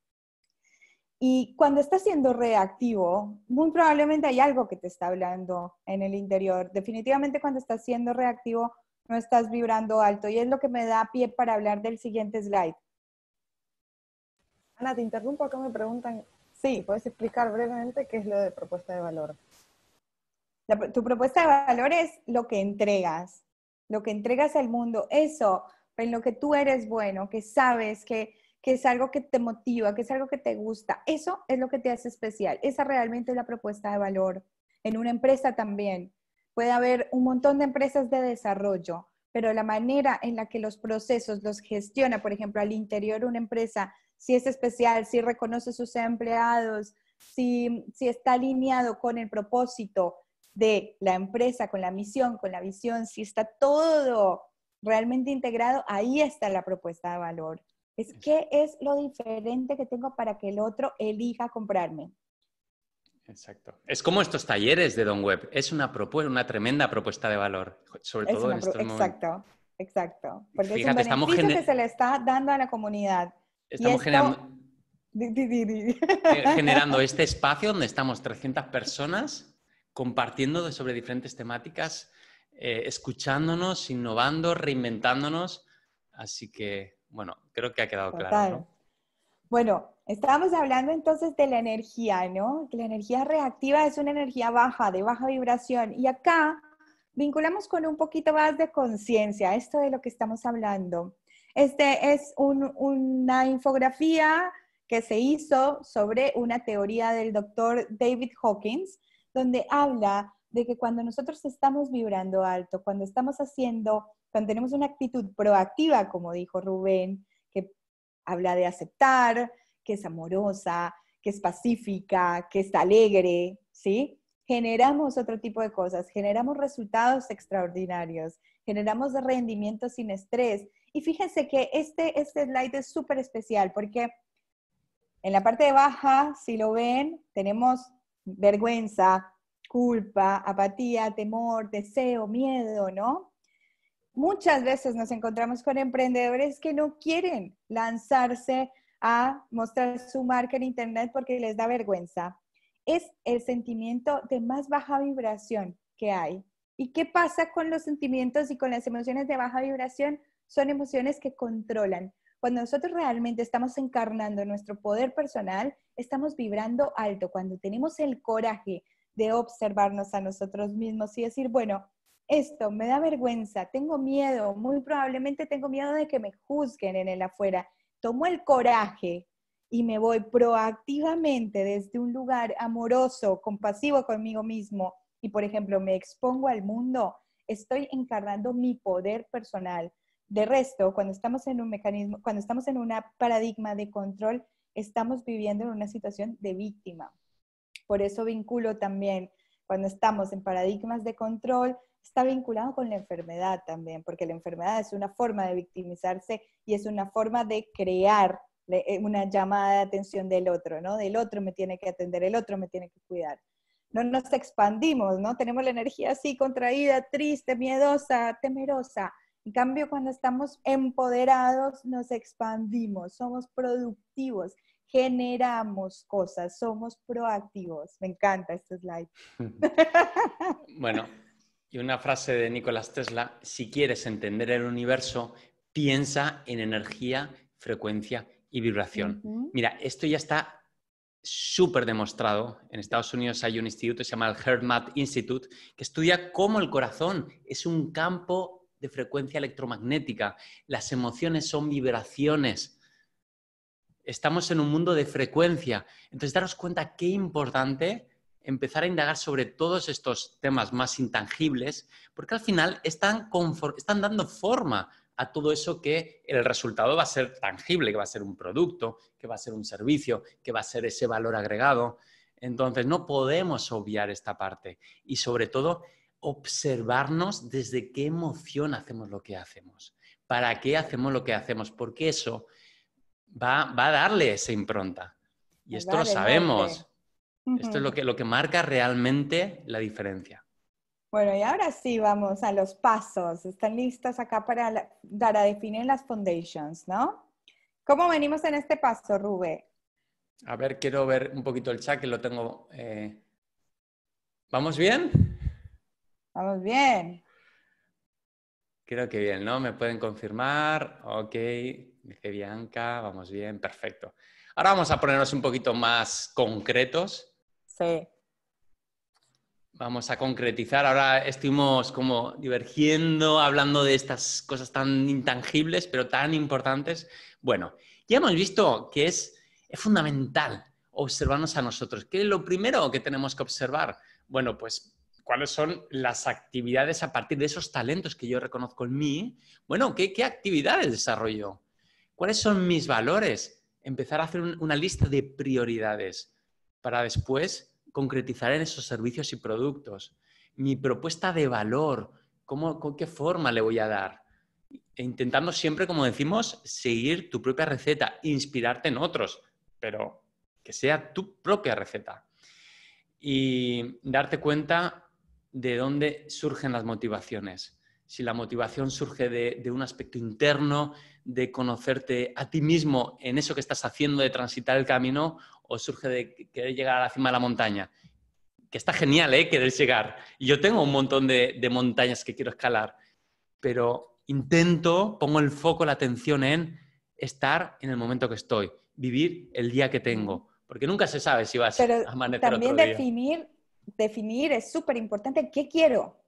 Y cuando estás siendo reactivo, muy probablemente hay algo que te está hablando en el interior. Definitivamente cuando estás siendo reactivo, no estás vibrando alto. Y es lo que me da pie para hablar del siguiente slide. Ana, te interrumpo acá, me preguntan, sí, ¿puedes explicar brevemente qué es lo de propuesta de valor? tu propuesta de valor es lo que entregas, lo que entregas al mundo, eso en lo que tú eres bueno, que sabes, que, que es algo que te motiva, que es algo que te gusta. Eso es lo que te hace especial. Esa realmente es la propuesta de valor. En una empresa también. Puede haber un montón de empresas de desarrollo, pero la manera en la que los procesos los gestiona, por ejemplo, al interior una empresa, si es especial, si reconoce sus empleados, si, si está alineado con el propósito de la empresa, con la misión, con la visión, si está todo realmente integrado, ahí está la propuesta de valor. Es qué es lo diferente que tengo para que el otro elija comprarme. Exacto. Es como estos talleres de Don Web. Es una propuesta, una tremenda propuesta de valor, sobre todo en Exacto, exacto. Porque es un beneficio que se le está dando a la comunidad. Estamos eh, (laughs) generando... este espacio donde estamos 300 personas compartiendo sobre diferentes temáticas, eh, escuchándonos, innovando, reinventándonos. Así que, bueno, creo que ha quedado claro. ¿no? Bueno, Estábamos hablando entonces de la energía, ¿no? Que la energía reactiva es una energía baja, de baja vibración. Y acá vinculamos con un poquito más de conciencia, esto de lo que estamos hablando. Este es una infografía que se hizo sobre una teoría del doctor David Hawkins, donde habla de que cuando nosotros estamos vibrando alto, cuando estamos haciendo, cuando tenemos una actitud proactiva, como dijo Rubén, que habla de aceptar, que es amorosa, que es pacífica, que está alegre, ¿sí? Generamos otro tipo de cosas, generamos resultados extraordinarios, generamos rendimiento sin estrés. Y fíjense que este, este slide es súper especial porque en la parte de baja, si lo ven, tenemos vergüenza, culpa, apatía, temor, deseo, miedo, ¿no? Muchas veces nos encontramos con emprendedores que no quieren lanzarse a mostrar su marca en Internet porque les da vergüenza. Es el sentimiento de más baja vibración que hay. ¿Y qué pasa con los sentimientos y con las emociones de baja vibración? Son emociones que controlan. Cuando nosotros realmente estamos encarnando nuestro poder personal, estamos vibrando alto. Cuando tenemos el coraje de observarnos a nosotros mismos y decir, bueno, esto me da vergüenza, tengo miedo, muy probablemente tengo miedo de que me juzguen en el afuera, tomo el coraje y me voy proactivamente desde un lugar amoroso, compasivo conmigo mismo y, por ejemplo, me expongo al mundo, estoy encarnando mi poder personal. De resto, cuando estamos en un mecanismo, cuando estamos en una paradigma de control, estamos viviendo en una situación de víctima. Por eso vinculo también cuando estamos en paradigmas de control, está vinculado con la enfermedad también, porque la enfermedad es una forma de victimizarse y es una forma de crear eh, una llamada de atención del otro, ¿no? Del otro me tiene que atender, el otro me tiene que cuidar. No nos expandimos, ¿no? Tenemos la energía así contraída, triste, miedosa, temerosa. En cambio, cuando estamos empoderados, nos expandimos, somos productivos, generamos cosas, somos proactivos. Me encanta este slide. (laughs) Bueno, y una frase de Nicolás Tesla, si quieres entender el universo, piensa en energía, frecuencia y vibración. Mira, esto ya está súper demostrado. En Estados Unidos hay un instituto que se llama el HeartMath Institute, que estudia cómo el corazón es un campo de frecuencia electromagnética. Las emociones son vibraciones. Estamos en un mundo de frecuencia. Entonces, daros cuenta qué importante empezar a indagar sobre todos estos temas más intangibles, porque al final están, están dando forma a todo eso que el resultado va a ser tangible, que va a ser un producto, que va a ser un servicio, que va a ser ese valor agregado. Entonces, no podemos obviar esta parte y sobre todo observarnos desde qué emoción hacemos lo que hacemos, para qué hacemos lo que hacemos, porque eso va, a darle esa impronta. Y esto lo sabemos. Esto es lo que, marca realmente la diferencia. Bueno, y ahora sí vamos a los pasos. Están listos acá para dar a definir las foundations, ¿no? ¿Cómo venimos en este paso, Rubén? A ver, quiero ver un poquito el chat que lo tengo. Eh. ¿Vamos bien? Vamos bien. Creo que bien, ¿no? ¿Me pueden confirmar? Ok, dice Bianca, vamos bien, perfecto. Ahora vamos a ponernos un poquito más concretos Vamos a concretizar. Ahora estuvimos como divergiendo, hablando de estas cosas tan intangibles, pero tan importantes. Bueno, ya hemos visto que es, fundamental observarnos a nosotros. ¿Qué es lo primero que tenemos que observar? Bueno, pues cuáles son las actividades a partir de esos talentos que yo reconozco en mí. Bueno, ¿qué, actividades desarrollo? ¿Cuáles son mis valores? Empezar a hacer una lista de prioridades para después concretizar en esos servicios y productos? ¿Mi propuesta de valor? ¿Cómo, ¿Con qué forma le voy a dar? E intentando siempre, como decimos, seguir tu propia receta, inspirarte en otros, pero que sea tu propia receta. Y darte cuenta de dónde surgen las motivaciones. Si la motivación surge de, de un aspecto interno, de conocerte a ti mismo en eso que estás haciendo, de transitar el camino, o surge de querer llegar a la cima de la montaña? Que está genial, ¿eh? Querer llegar. Y yo tengo un montón de, montañas que quiero escalar, pero intento, pongo el foco, la atención en estar en el momento que estoy, vivir el día que tengo, porque nunca se sabe si va a amanecer. También otro día. definir, definir es súper importante qué quiero,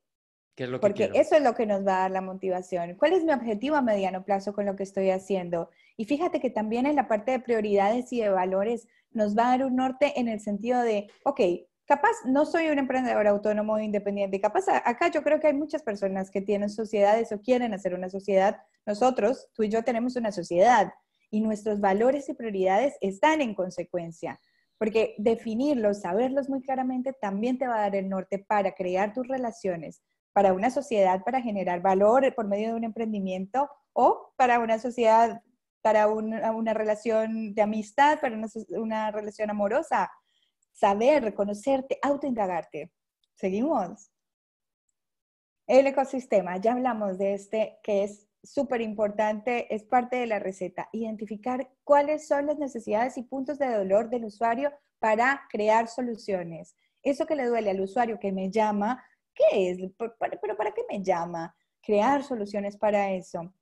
es lo Porque eso es lo que nos va a dar la motivación. ¿Cuál es mi objetivo a mediano plazo con lo que estoy haciendo? Y fíjate que también en la parte de prioridades y de valores nos va a dar un norte en el sentido de, ok, capaz no soy un emprendedor autónomo o independiente, capaz acá yo creo que hay muchas personas que tienen sociedades o quieren hacer una sociedad. Nosotros, tú y yo tenemos una sociedad y nuestros valores y prioridades están en consecuencia. Porque definirlos, saberlos muy claramente, también te va a dar el norte para crear tus relaciones, para una sociedad para generar valor por medio de un emprendimiento o para una sociedad, para una relación de amistad, para una, una relación amorosa. Saber, conocerte, autoindagarte. Seguimos. El ecosistema, ya hablamos de este que es súper importante, es parte de la receta, identificar cuáles son las necesidades y puntos de dolor del usuario para crear soluciones. Eso que le duele al usuario que me llama ¿qué es? ¿Pero para qué me llama? Crear soluciones para eso.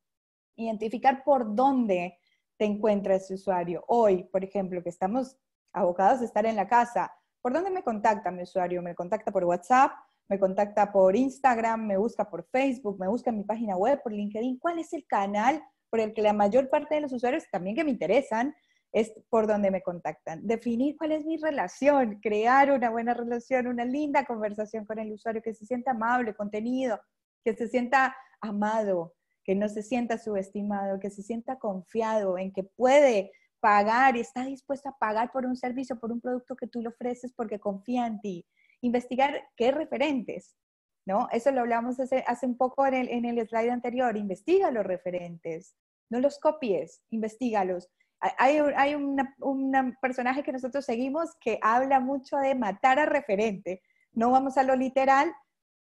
Identificar por dónde te encuentra ese usuario. Hoy, por ejemplo, que estamos abocados a estar en la casa, ¿por dónde me contacta mi usuario? ¿Me contacta por WhatsApp? ¿Me contacta por Instagram? ¿Me busca por Facebook? ¿Me busca en mi página web, por LinkedIn? ¿Cuál es el canal por el que la mayor parte de los usuarios, también que me interesan, es por donde me contactan. Definir cuál es mi relación, crear una buena relación, una linda conversación con el usuario, que se sienta amable, contenido, que se sienta amado, que no se sienta subestimado, que se sienta confiado en que puede pagar y está dispuesto a pagar por un servicio, por un producto que tú le ofreces porque confía en ti. Investigar qué referentes, ¿no? Eso lo hablamos hace, un poco en el, en el slide anterior. Investiga los referentes, no los copies, investigalos hay, un personaje que nosotros seguimos que habla mucho de matar a referente. No vamos a lo literal,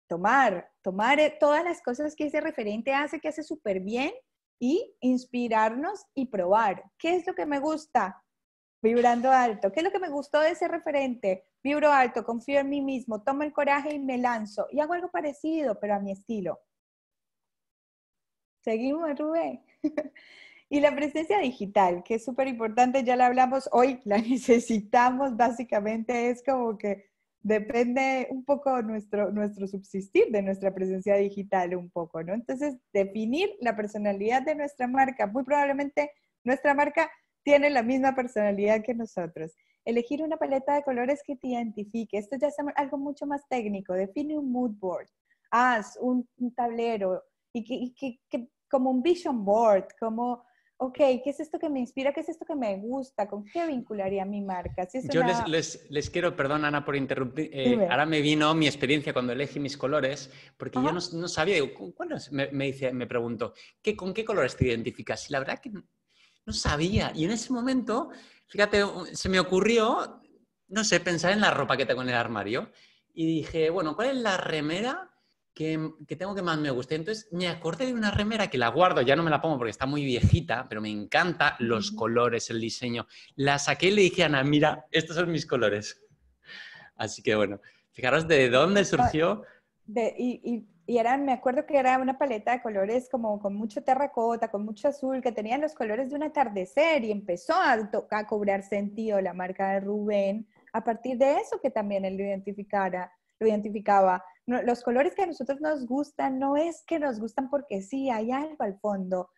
tomar, tomar eh, todas las cosas que ese referente hace, que hace súper bien, y inspirarnos y probar. ¿Qué es lo que me gusta? Vibrando alto. ¿Qué es lo que me gustó de ese referente? Vibro alto, confío en mí mismo, tomo el coraje y me lanzo. Y hago algo parecido, pero a mi estilo. Seguimos, Rubén. (laughs) Y la presencia digital, que es súper importante, ya la hablamos hoy, (laughs) la necesitamos básicamente, es como que depende un poco nuestro, nuestro subsistir de nuestra presencia digital un poco, ¿no? Entonces, definir la personalidad de nuestra marca, muy probablemente nuestra marca tiene la misma personalidad que nosotros. Elegir una paleta de colores que te identifique, esto ya es algo mucho más técnico, define un mood board, haz un, tablero como un vision board, como ok, ¿qué es esto que me inspira? ¿Qué es esto que me gusta? ¿Con qué vincularía mi marca? Yo les, quiero, perdón Ana por interrumpir, eh, ahora me vino mi experiencia cuando elegí mis colores, porque yo no, sabía, Me, me, dice, me pregunto, ¿qué, ¿con qué colores te identificas? Y la verdad que no, no sabía. Y en ese momento, fíjate, se me ocurrió, no sé, pensar en la ropa que tengo en el armario. Y dije, bueno, ¿cuál es la remera Mm, que, tengo que más me guste. Entonces me acordé de una remera que la guardo, ya no me la pongo porque está muy viejita, pero me encanta los colores, el diseño. La saqué y le dije a Ana, mira, estos son mis colores. (laughs) Así que bueno, fijaros de dónde surgió. y, y, me acuerdo que era una paleta de colores como con mucho terracota, con mucho azul, que tenían los colores de un atardecer y empezó a, tocar a cobrar sentido la marca de Rubén a partir de eso que también él lo identificara, lo identificaba los colores que a nosotros nos gustan no es que nos gustan porque sí, hay algo al fondo.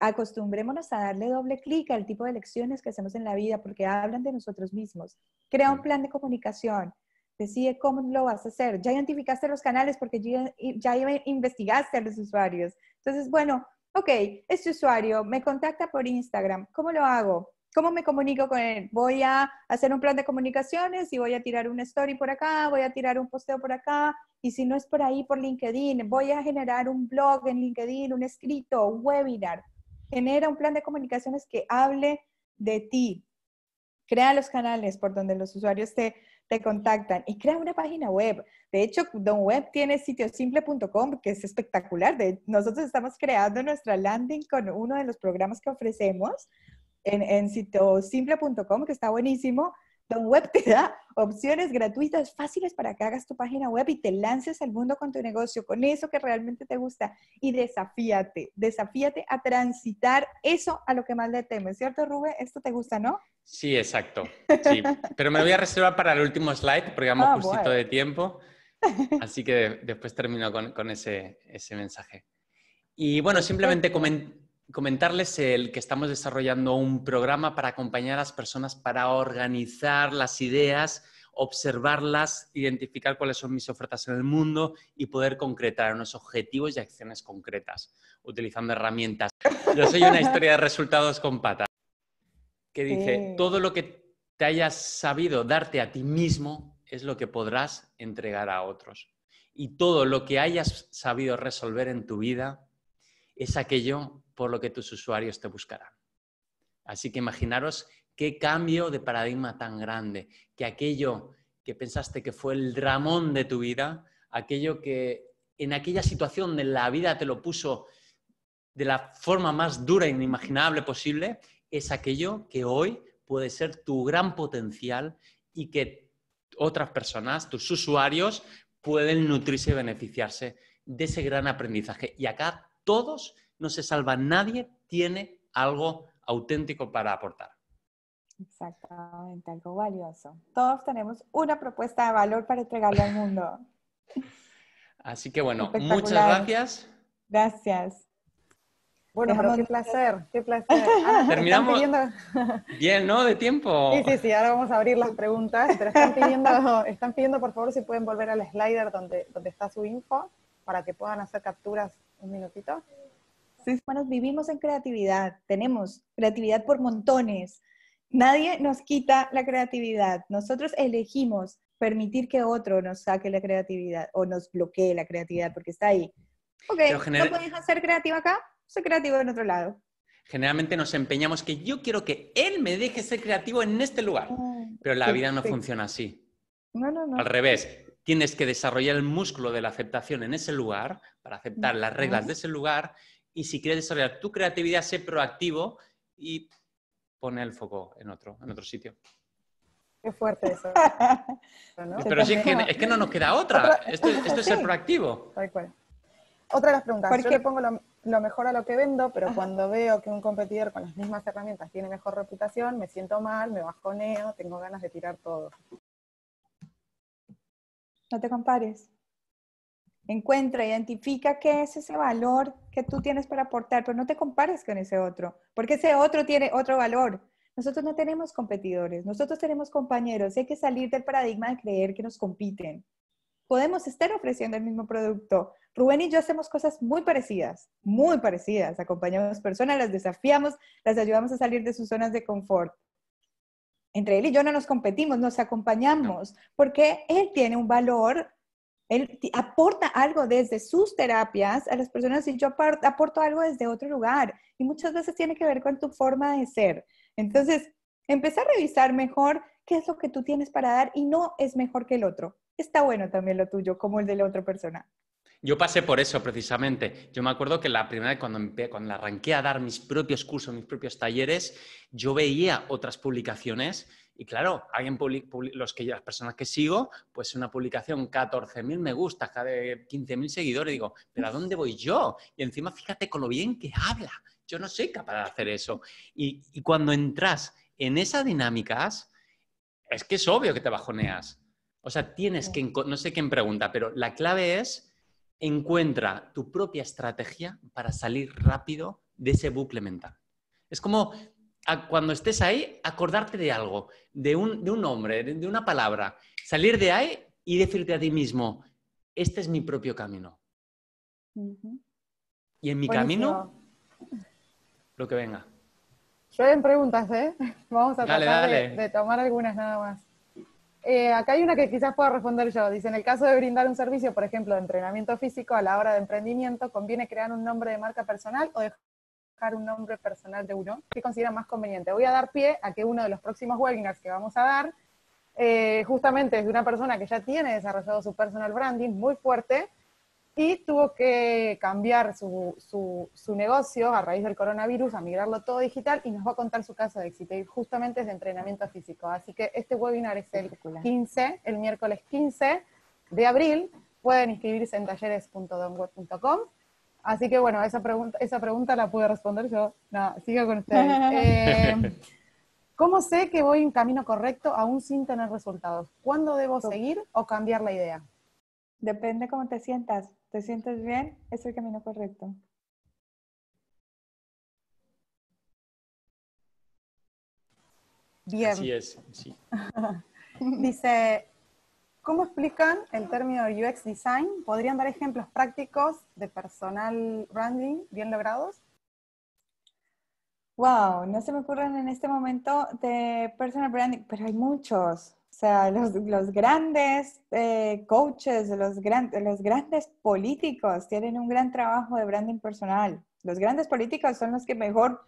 Acostumbrémonos a darle doble clic al tipo de lecciones que hacemos en la vida porque hablan de nosotros mismos. Crea un plan de comunicación, decide cómo lo vas a hacer. Ya identificaste los canales porque ya, ya investigaste a los usuarios. Entonces, bueno, ok, este usuario me contacta por Instagram, ¿cómo lo hago? ¿Cómo me comunico con él? Voy a hacer un plan de comunicaciones y voy a tirar una story por acá, voy a tirar un posteo por acá, y si no es por ahí, por LinkedIn, voy a generar un blog en LinkedIn, un escrito, un webinar. Genera un plan de comunicaciones que hable de ti. Crea los canales por donde los usuarios te, te contactan y crea una página web. De hecho, Don Web tiene sitiosimple.com, que es espectacular. De, nosotros estamos creando nuestra landing con uno de los programas que ofrecemos en, en que está buenísimo, Don Web te da opciones gratuitas fáciles para que hagas tu página web y te lances al mundo con tu negocio, con eso que realmente te gusta y desafíate, desafíate a transitar eso a lo que más le temes, ¿cierto Rubén? Esto te gusta, ¿no? Sí, exacto. Sí. Pero me voy a reservar para el último slide porque vamos ah, justito de tiempo. (laughs) Así que después termino con, ese, ese mensaje. Y bueno, simplemente comentar comentarles el que estamos desarrollando un programa para acompañar a las personas para organizar las ideas, observarlas, identificar cuáles son mis ofertas en el mundo y poder concretar unos objetivos y acciones concretas utilizando herramientas. Yo soy una historia de resultados con patas que dice, todo lo que te hayas sabido darte a ti mismo es lo que podrás entregar a otros. Y todo lo que hayas sabido resolver en tu vida es aquello por lo que tus usuarios te buscarán. Así que imaginaros qué cambio de paradigma tan grande, que aquello que pensaste que fue el dramón de tu vida, aquello que en aquella situación de la vida te lo puso de la forma más dura e inimaginable posible, es aquello que hoy puede ser tu gran potencial y que otras personas, tus usuarios, pueden nutrirse y beneficiarse de ese gran aprendizaje. Y acá todos no se salva nadie, tiene algo auténtico para aportar. Exactamente, algo valioso. Todos tenemos una propuesta de valor para entregarle al mundo. (laughs) Así que bueno, muchas gracias. Gracias. Bueno, qué placer, qué placer. Ah, Terminamos. Bien, ¿no? De tiempo. Sí, sí, sí, ahora vamos a abrir las preguntas, pero están pidiendo, están pidiendo por favor si pueden volver al slider donde, donde está su info para que puedan hacer capturas un minutito sí. Bueno, vivimos en creatividad, tenemos creatividad por montones. Nadie nos quita la creatividad. Nosotros elegimos permitir que otro nos saque la creatividad o nos bloquee la creatividad porque está ahí. Ok, ¿no puedes ser creativo acá? Soy creativo en otro lado. Generalmente nos empeñamos que yo quiero que él me deje ser creativo en este lugar, ah, pero la vida no funciona así. No, no, no. Al revés, tienes que desarrollar el músculo de la aceptación en ese lugar para aceptar las reglas de ese lugar y si quieres desarrollar tu creatividad, sé proactivo y pone el foco en otro, en otro sitio. Qué fuerte eso. (laughs) Pero es, que, no nos queda otra. Esto, es ser proactivo. cual. Otra de las preguntas. ¿Por Yo pongo lo, mejor a lo que vendo, pero cuando veo que un competidor con las mismas herramientas tiene mejor reputación, me siento mal, me bajoneo, tengo ganas de tirar todo. No te compares. Encuentra, identifica qué es ese valor que tú tienes para aportar, pero no te compares con ese otro, porque ese otro tiene otro valor. Nosotros no tenemos competidores, nosotros tenemos compañeros hay que salir del paradigma de creer que nos compiten. Podemos estar ofreciendo el mismo producto. Rubén y yo hacemos cosas muy parecidas, muy parecidas. Acompañamos personas, las desafiamos, las ayudamos a salir de sus zonas de confort entre él y yo no nos competimos, nos acompañamos, porque él tiene un valor él aporta algo desde sus terapias a las personas y yo aporto algo desde otro lugar. Y muchas veces tiene que ver con tu forma de ser. Entonces, empieza a revisar mejor qué es lo que tú tienes para dar y no es mejor que el otro. Está bueno también lo tuyo, como el de la otra persona. Yo pasé por eso precisamente. Yo me acuerdo que la primera vez cuando, cuando arranqué a dar mis propios cursos, mis propios talleres, yo veía otras publicaciones y claro, alguien los que, las personas que sigo, pues una publicación, 14.000 me gusta, 15.000 seguidores, digo, pero ¿a dónde voy yo? Y encima fíjate con lo bien que habla. Yo no soy capaz de hacer eso. Y, y cuando entras en esas dinámicas, es que es obvio que te bajoneas. O sea, tienes que, no sé quién pregunta, pero la clave es, encuentra tu propia estrategia para salir rápido de ese bucle mental. Es como cuando estés ahí, acordarte de algo, de un, de nombre, de, una palabra, salir de ahí y decirte a ti mismo, este es mi propio camino. Y en mi camino, lo que venga. Suelen preguntas, ¿eh? (laughs) Vamos a tratar De, tomar algunas nada más. Eh, acá hay una que quizás pueda responder yo. Dice, en el caso de brindar un servicio, por ejemplo, de entrenamiento físico a la hora de emprendimiento, ¿conviene crear un nombre de marca personal o de un nombre personal de uno que considera más conveniente. Voy a dar pie a que uno de los próximos webinars que vamos a dar, eh, justamente es de una persona que ya tiene desarrollado su personal branding muy fuerte y tuvo que cambiar su, negocio a raíz del coronavirus, a migrarlo todo digital y nos va a contar su caso de éxito y justamente es de entrenamiento físico. Así que este webinar es el 15, el miércoles 15 de abril. Pueden inscribirse en talleres.donweb.com Así que bueno, esa pregunta, esa pregunta la pude responder yo. No, sigo con ustedes. (laughs) Eh, ¿Cómo sé que voy en camino correcto aún sin tener resultados? ¿Cuándo debo seguir o cambiar la idea? Depende cómo te sientas. ¿Te sientes bien? Es el camino correcto. Bien. Así es, sí. (laughs) Dice, ¿Cómo explican el término UX Design? ¿Podrían dar ejemplos prácticos de personal branding bien logrados? Wow, no se me ocurren en este momento de personal branding, pero hay muchos. O sea, los, grandes eh, coaches, los grandes políticos tienen un gran trabajo de branding personal. Los grandes políticos son los que mejor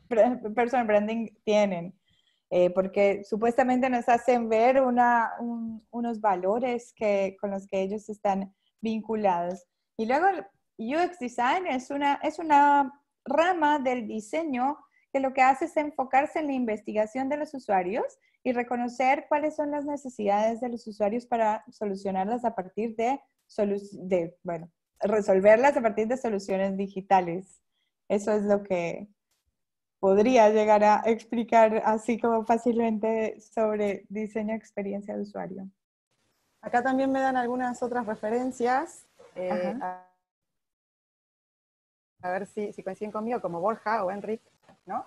personal branding tienen. Eh, porque supuestamente nos hacen ver unos valores que, con los que ellos están vinculados. Y luego UX Design es una, es una rama del diseño que lo que hace es enfocarse en la investigación de los usuarios y reconocer cuáles son las necesidades de los usuarios para solucionarlas a partir de, de bueno, resolverlas a partir de soluciones digitales. Eso es lo que, podría llegar a explicar así como fácilmente sobre diseño experiencia de usuario. Acá también me dan algunas otras referencias. Eh, a, ver si, coinciden conmigo, como Borja o Enric, ¿no?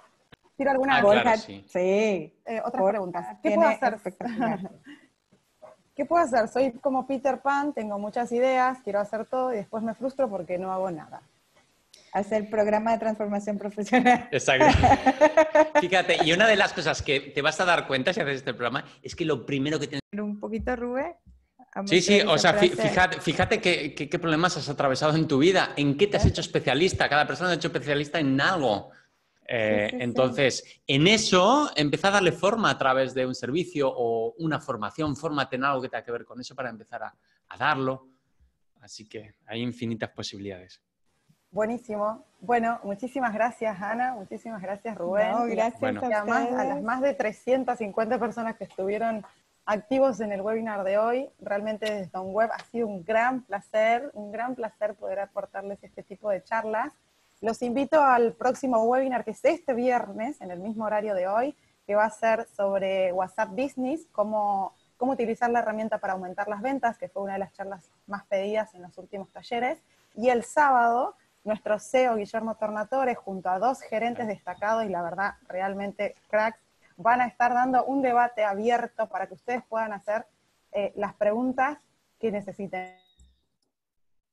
Tiro alguna? Ah, Borja, sí. Eh, Otra pregunta. ¿Qué puedo hacer? (laughs) ¿Qué puedo hacer? Soy como Peter Pan, tengo muchas ideas, quiero hacer todo y después me frustro porque no hago nada hacer programa de transformación profesional. Exacto. (laughs) Fíjate, y una de las cosas que te vas a dar cuenta si haces este programa es que lo primero que tienes... Un poquito, Rubén. Sí, sí, o sea, fíjate, qué, problemas has atravesado en tu vida, en qué te has hecho especialista, cada persona ha hecho especialista en algo. Eh, entonces, en eso, empezar a darle forma a través de un servicio o una formación, fórmate en algo que tenga que ver con eso para empezar a, a darlo. Así que hay infinitas posibilidades. Buenísimo. Bueno, muchísimas gracias Ana, muchísimas gracias Rubén. gracias a, las más de 350 personas que estuvieron activos en el webinar de hoy. Realmente desde Don Web ha sido un gran placer, un gran placer poder aportarles este tipo de charlas. Los invito al próximo webinar que es este viernes, en el mismo horario de hoy, que va a ser sobre WhatsApp Business, cómo, cómo utilizar la herramienta para aumentar las ventas, que fue una de las charlas más pedidas en los últimos talleres. Y el sábado nuestro CEO Guillermo Tornatore, junto a dos gerentes destacados y la verdad realmente cracks, van a estar dando un debate abierto para que ustedes puedan hacer eh, las preguntas que necesiten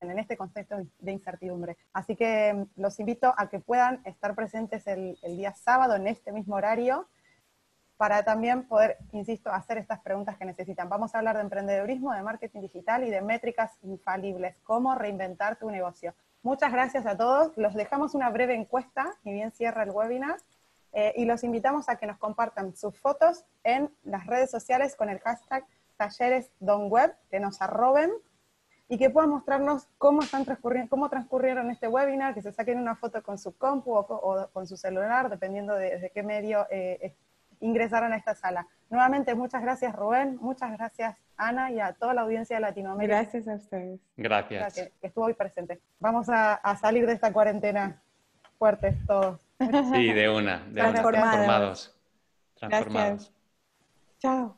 en este contexto de incertidumbre. Así que mm, los invito a que puedan estar presentes el, el día sábado en este mismo horario para también poder, insisto, hacer estas preguntas que necesitan. Vamos a hablar de emprendedurismo, de marketing digital y de métricas infalibles, cómo reinventar tu negocio. Muchas gracias a todos. Los dejamos una breve encuesta, y bien cierra el webinar, eh, y los invitamos a que nos compartan sus fotos en las redes sociales con el hashtag talleresdonweb, que nos arroben, y que puedan mostrarnos cómo, están transcurriendo, cómo transcurrieron este webinar, que se saquen una foto con su compu o, con su celular, dependiendo de, qué medio eh, eh, ingresaron a esta sala. Nuevamente, muchas gracias Rubén, muchas gracias Ana y a toda la audiencia de Latinoamérica. Gracias a ustedes. Gracias. que estuvo hoy presente. Vamos a, salir de esta cuarentena fuertes todos. Sí, de una, de Transformados. Una. Transformados. Transformados. Chao.